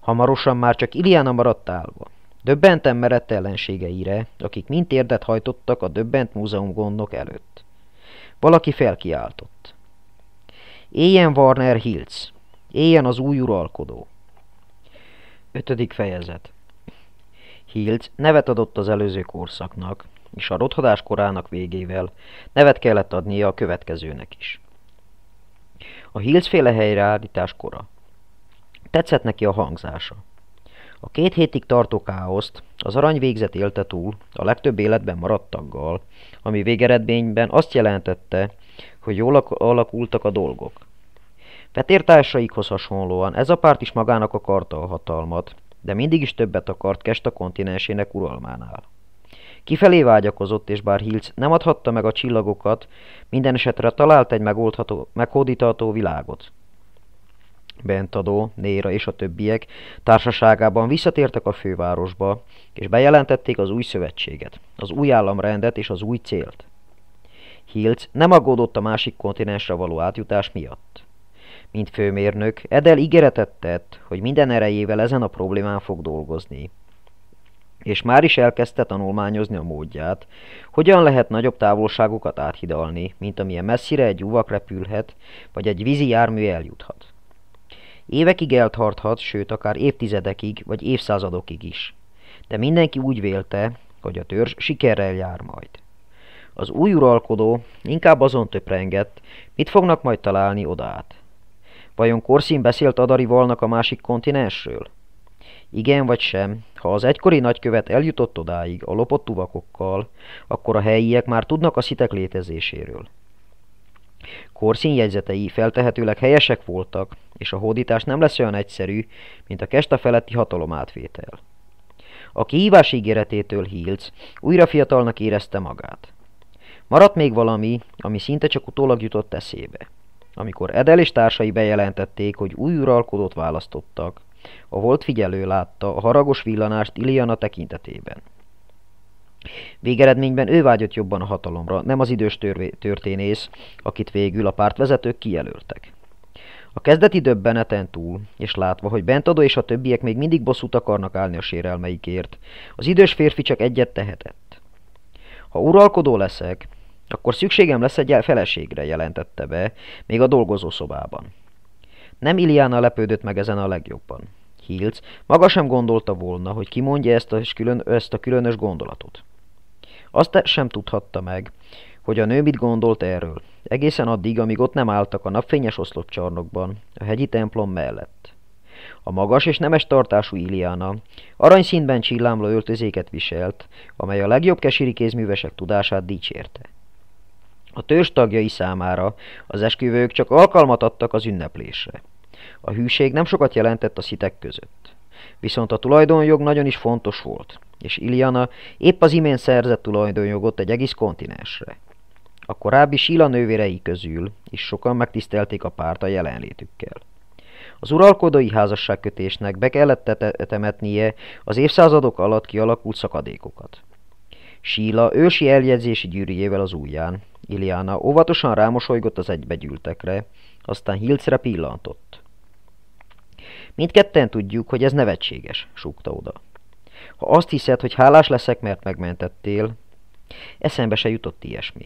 Hamarosan már csak Iliana maradt állva. Döbbentem merett ellenségeire, akik mint érdet hajtottak a döbbent múzeum gondok előtt. Valaki felkiáltott. Éljen Warner Hills! Éljen az új uralkodó! Ötödik fejezet Hills nevet adott az előző korszaknak, és a rothadás korának végével nevet kellett adnia a következőnek is. A Hills féle helyreállítás kora. Tetszett neki a hangzása. A két hétig tartó káoszt az arany végzet élte túl, a legtöbb életben maradt taggal, ami végeredményben azt jelentette, hogy jól alakultak a dolgok. Fetértársaikhoz hasonlóan ez a párt is magának akarta a hatalmat, de mindig is többet akart a kontinensének uralmánál. Kifelé vágyakozott, és bár Hilc nem adhatta meg a csillagokat, minden esetre talált egy megoldható, meghódítható világot. Bentadó, Néra és a többiek társaságában visszatértek a fővárosba, és bejelentették az új szövetséget, az új államrendet és az új célt. Hilc nem aggódott a másik kontinensre való átjutás miatt mint főmérnök, Edel ígéretet tett, hogy minden erejével ezen a problémán fog dolgozni. És már is elkezdte tanulmányozni a módját, hogyan lehet nagyobb távolságokat áthidalni, mint amilyen messzire egy uvak repülhet, vagy egy vízi jármű eljuthat. Évekig eltarthat, sőt akár évtizedekig, vagy évszázadokig is. De mindenki úgy vélte, hogy a törzs sikerrel jár majd. Az új uralkodó inkább azon töprengett, mit fognak majd találni odát. Vajon Korszín beszélt Valnak a másik kontinensről? Igen vagy sem, ha az egykori nagykövet eljutott odáig a lopott tuvakokkal, akkor a helyiek már tudnak a szitek létezéséről. Korszín jegyzetei feltehetőleg helyesek voltak, és a hódítás nem lesz olyan egyszerű, mint a kesta feletti átvétel. A kihívás ígéretétől Hills újra fiatalnak érezte magát. Maradt még valami, ami szinte csak utólag jutott eszébe amikor Edel és társai bejelentették, hogy új uralkodót választottak. A volt figyelő látta a haragos villanást Iliana tekintetében. Végeredményben ő vágyott jobban a hatalomra, nem az idős történész, akit végül a pártvezetők kijelöltek. A kezdeti döbbeneten túl, és látva, hogy Bentadó és a többiek még mindig bosszút akarnak állni a sérelmeikért, az idős férfi csak egyet tehetett. Ha uralkodó leszek, akkor szükségem lesz egy feleségre, jelentette be, még a dolgozó szobában. Nem Iliana lepődött meg ezen a legjobban. Hills maga sem gondolta volna, hogy kimondja ezt a, külön, ezt a különös gondolatot. Azt sem tudhatta meg, hogy a nő mit gondolt erről, egészen addig, amíg ott nem álltak a napfényes oszlopcsarnokban, a hegyi templom mellett. A magas és nemes tartású Iliana aranyszínben csillámló öltözéket viselt, amely a legjobb kesiri kézművesek tudását dicsérte. A törzs tagjai számára az esküvők csak alkalmat adtak az ünneplésre. A hűség nem sokat jelentett a szitek között. Viszont a tulajdonjog nagyon is fontos volt, és Iliana épp az imént szerzett tulajdonjogot egy egész kontinensre. A korábbi Sila nővérei közül is sokan megtisztelték a párt a jelenlétükkel. Az uralkodói házasságkötésnek be kellett temetnie az évszázadok alatt kialakult szakadékokat. Síla ősi eljegyzési gyűrűjével az ujján Iliana óvatosan rámosolygott az egybegyűltekre, aztán Hilcre pillantott. Mindketten tudjuk, hogy ez nevetséges, súgta oda. Ha azt hiszed, hogy hálás leszek, mert megmentettél, eszembe se jutott ilyesmi.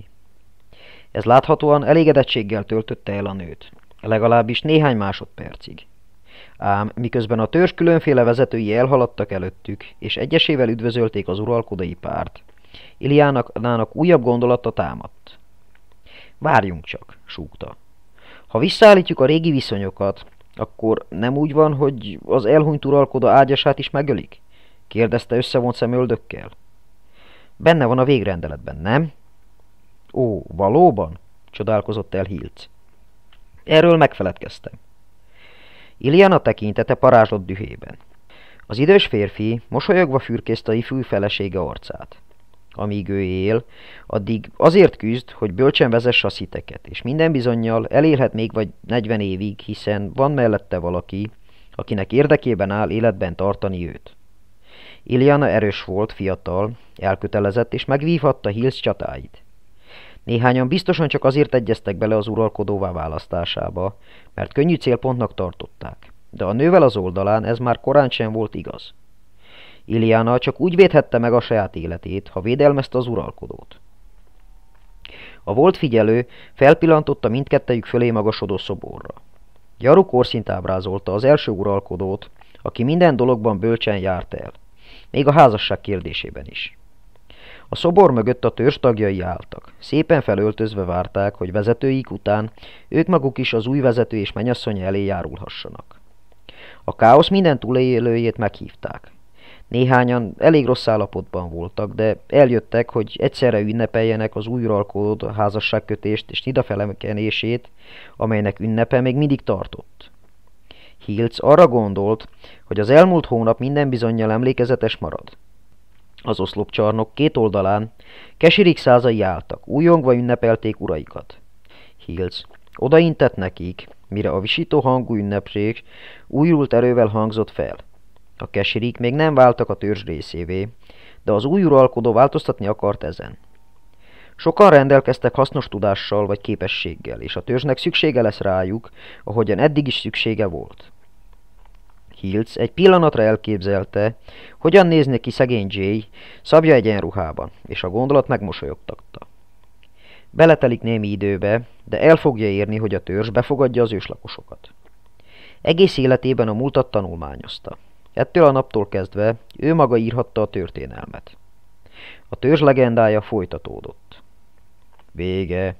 Ez láthatóan elégedettséggel töltötte el a nőt, legalábbis néhány másodpercig. Ám miközben a törzs különféle vezetői elhaladtak előttük, és egyesével üdvözölték az uralkodai párt, Iliának újabb gondolata támadt. Várjunk csak, súgta. Ha visszaállítjuk a régi viszonyokat, akkor nem úgy van, hogy az elhunyt uralkodó ágyasát is megölik? kérdezte összevont szemöldökkel. Benne van a végrendeletben, nem? Ó, valóban? csodálkozott el Hilc. Erről megfeledkeztem. Iliana tekintete parázslott dühében. Az idős férfi mosolyogva fürkészte a ifjú felesége arcát amíg ő él, addig azért küzd, hogy bölcsen vezesse a sziteket, és minden bizonyal elérhet még vagy 40 évig, hiszen van mellette valaki, akinek érdekében áll életben tartani őt. Iliana erős volt, fiatal, elkötelezett, és megvívhatta Hills csatáit. Néhányan biztosan csak azért egyeztek bele az uralkodóvá választásába, mert könnyű célpontnak tartották. De a nővel az oldalán ez már korán sem volt igaz. Iliana csak úgy védhette meg a saját életét, ha védelmezte az uralkodót. A volt figyelő felpillantotta mindkettejük fölé magasodó szoborra. Jaru orszint ábrázolta az első uralkodót, aki minden dologban bölcsen járt el, még a házasság kérdésében is. A szobor mögött a törzs tagjai álltak. Szépen felöltözve várták, hogy vezetőik után ők maguk is az új vezető és menyasszony elé járulhassanak. A káosz minden túlélőjét meghívták. Néhányan elég rossz állapotban voltak, de eljöttek, hogy egyszerre ünnepeljenek az újralkodott házasságkötést és nidafelemkenését, amelynek ünnepe még mindig tartott. Hiltz arra gondolt, hogy az elmúlt hónap minden bizonyal emlékezetes marad. Az oszlopcsarnok két oldalán kesirik százai álltak, újongva ünnepelték uraikat. Hills odaintett nekik, mire a visító hangú ünnepség újult erővel hangzott fel – a keserik még nem váltak a törzs részévé, de az új uralkodó változtatni akart ezen. Sokan rendelkeztek hasznos tudással vagy képességgel, és a törzsnek szüksége lesz rájuk, ahogyan eddig is szüksége volt. Hiltz egy pillanatra elképzelte, hogyan nézne ki szegény Jay szabja egyenruhában, és a gondolat megmosolyogtatta. Beletelik némi időbe, de el fogja érni, hogy a törzs befogadja az őslakosokat. Egész életében a múltat tanulmányozta. Ettől a naptól kezdve ő maga írhatta a történelmet. A törzs legendája folytatódott. Vége.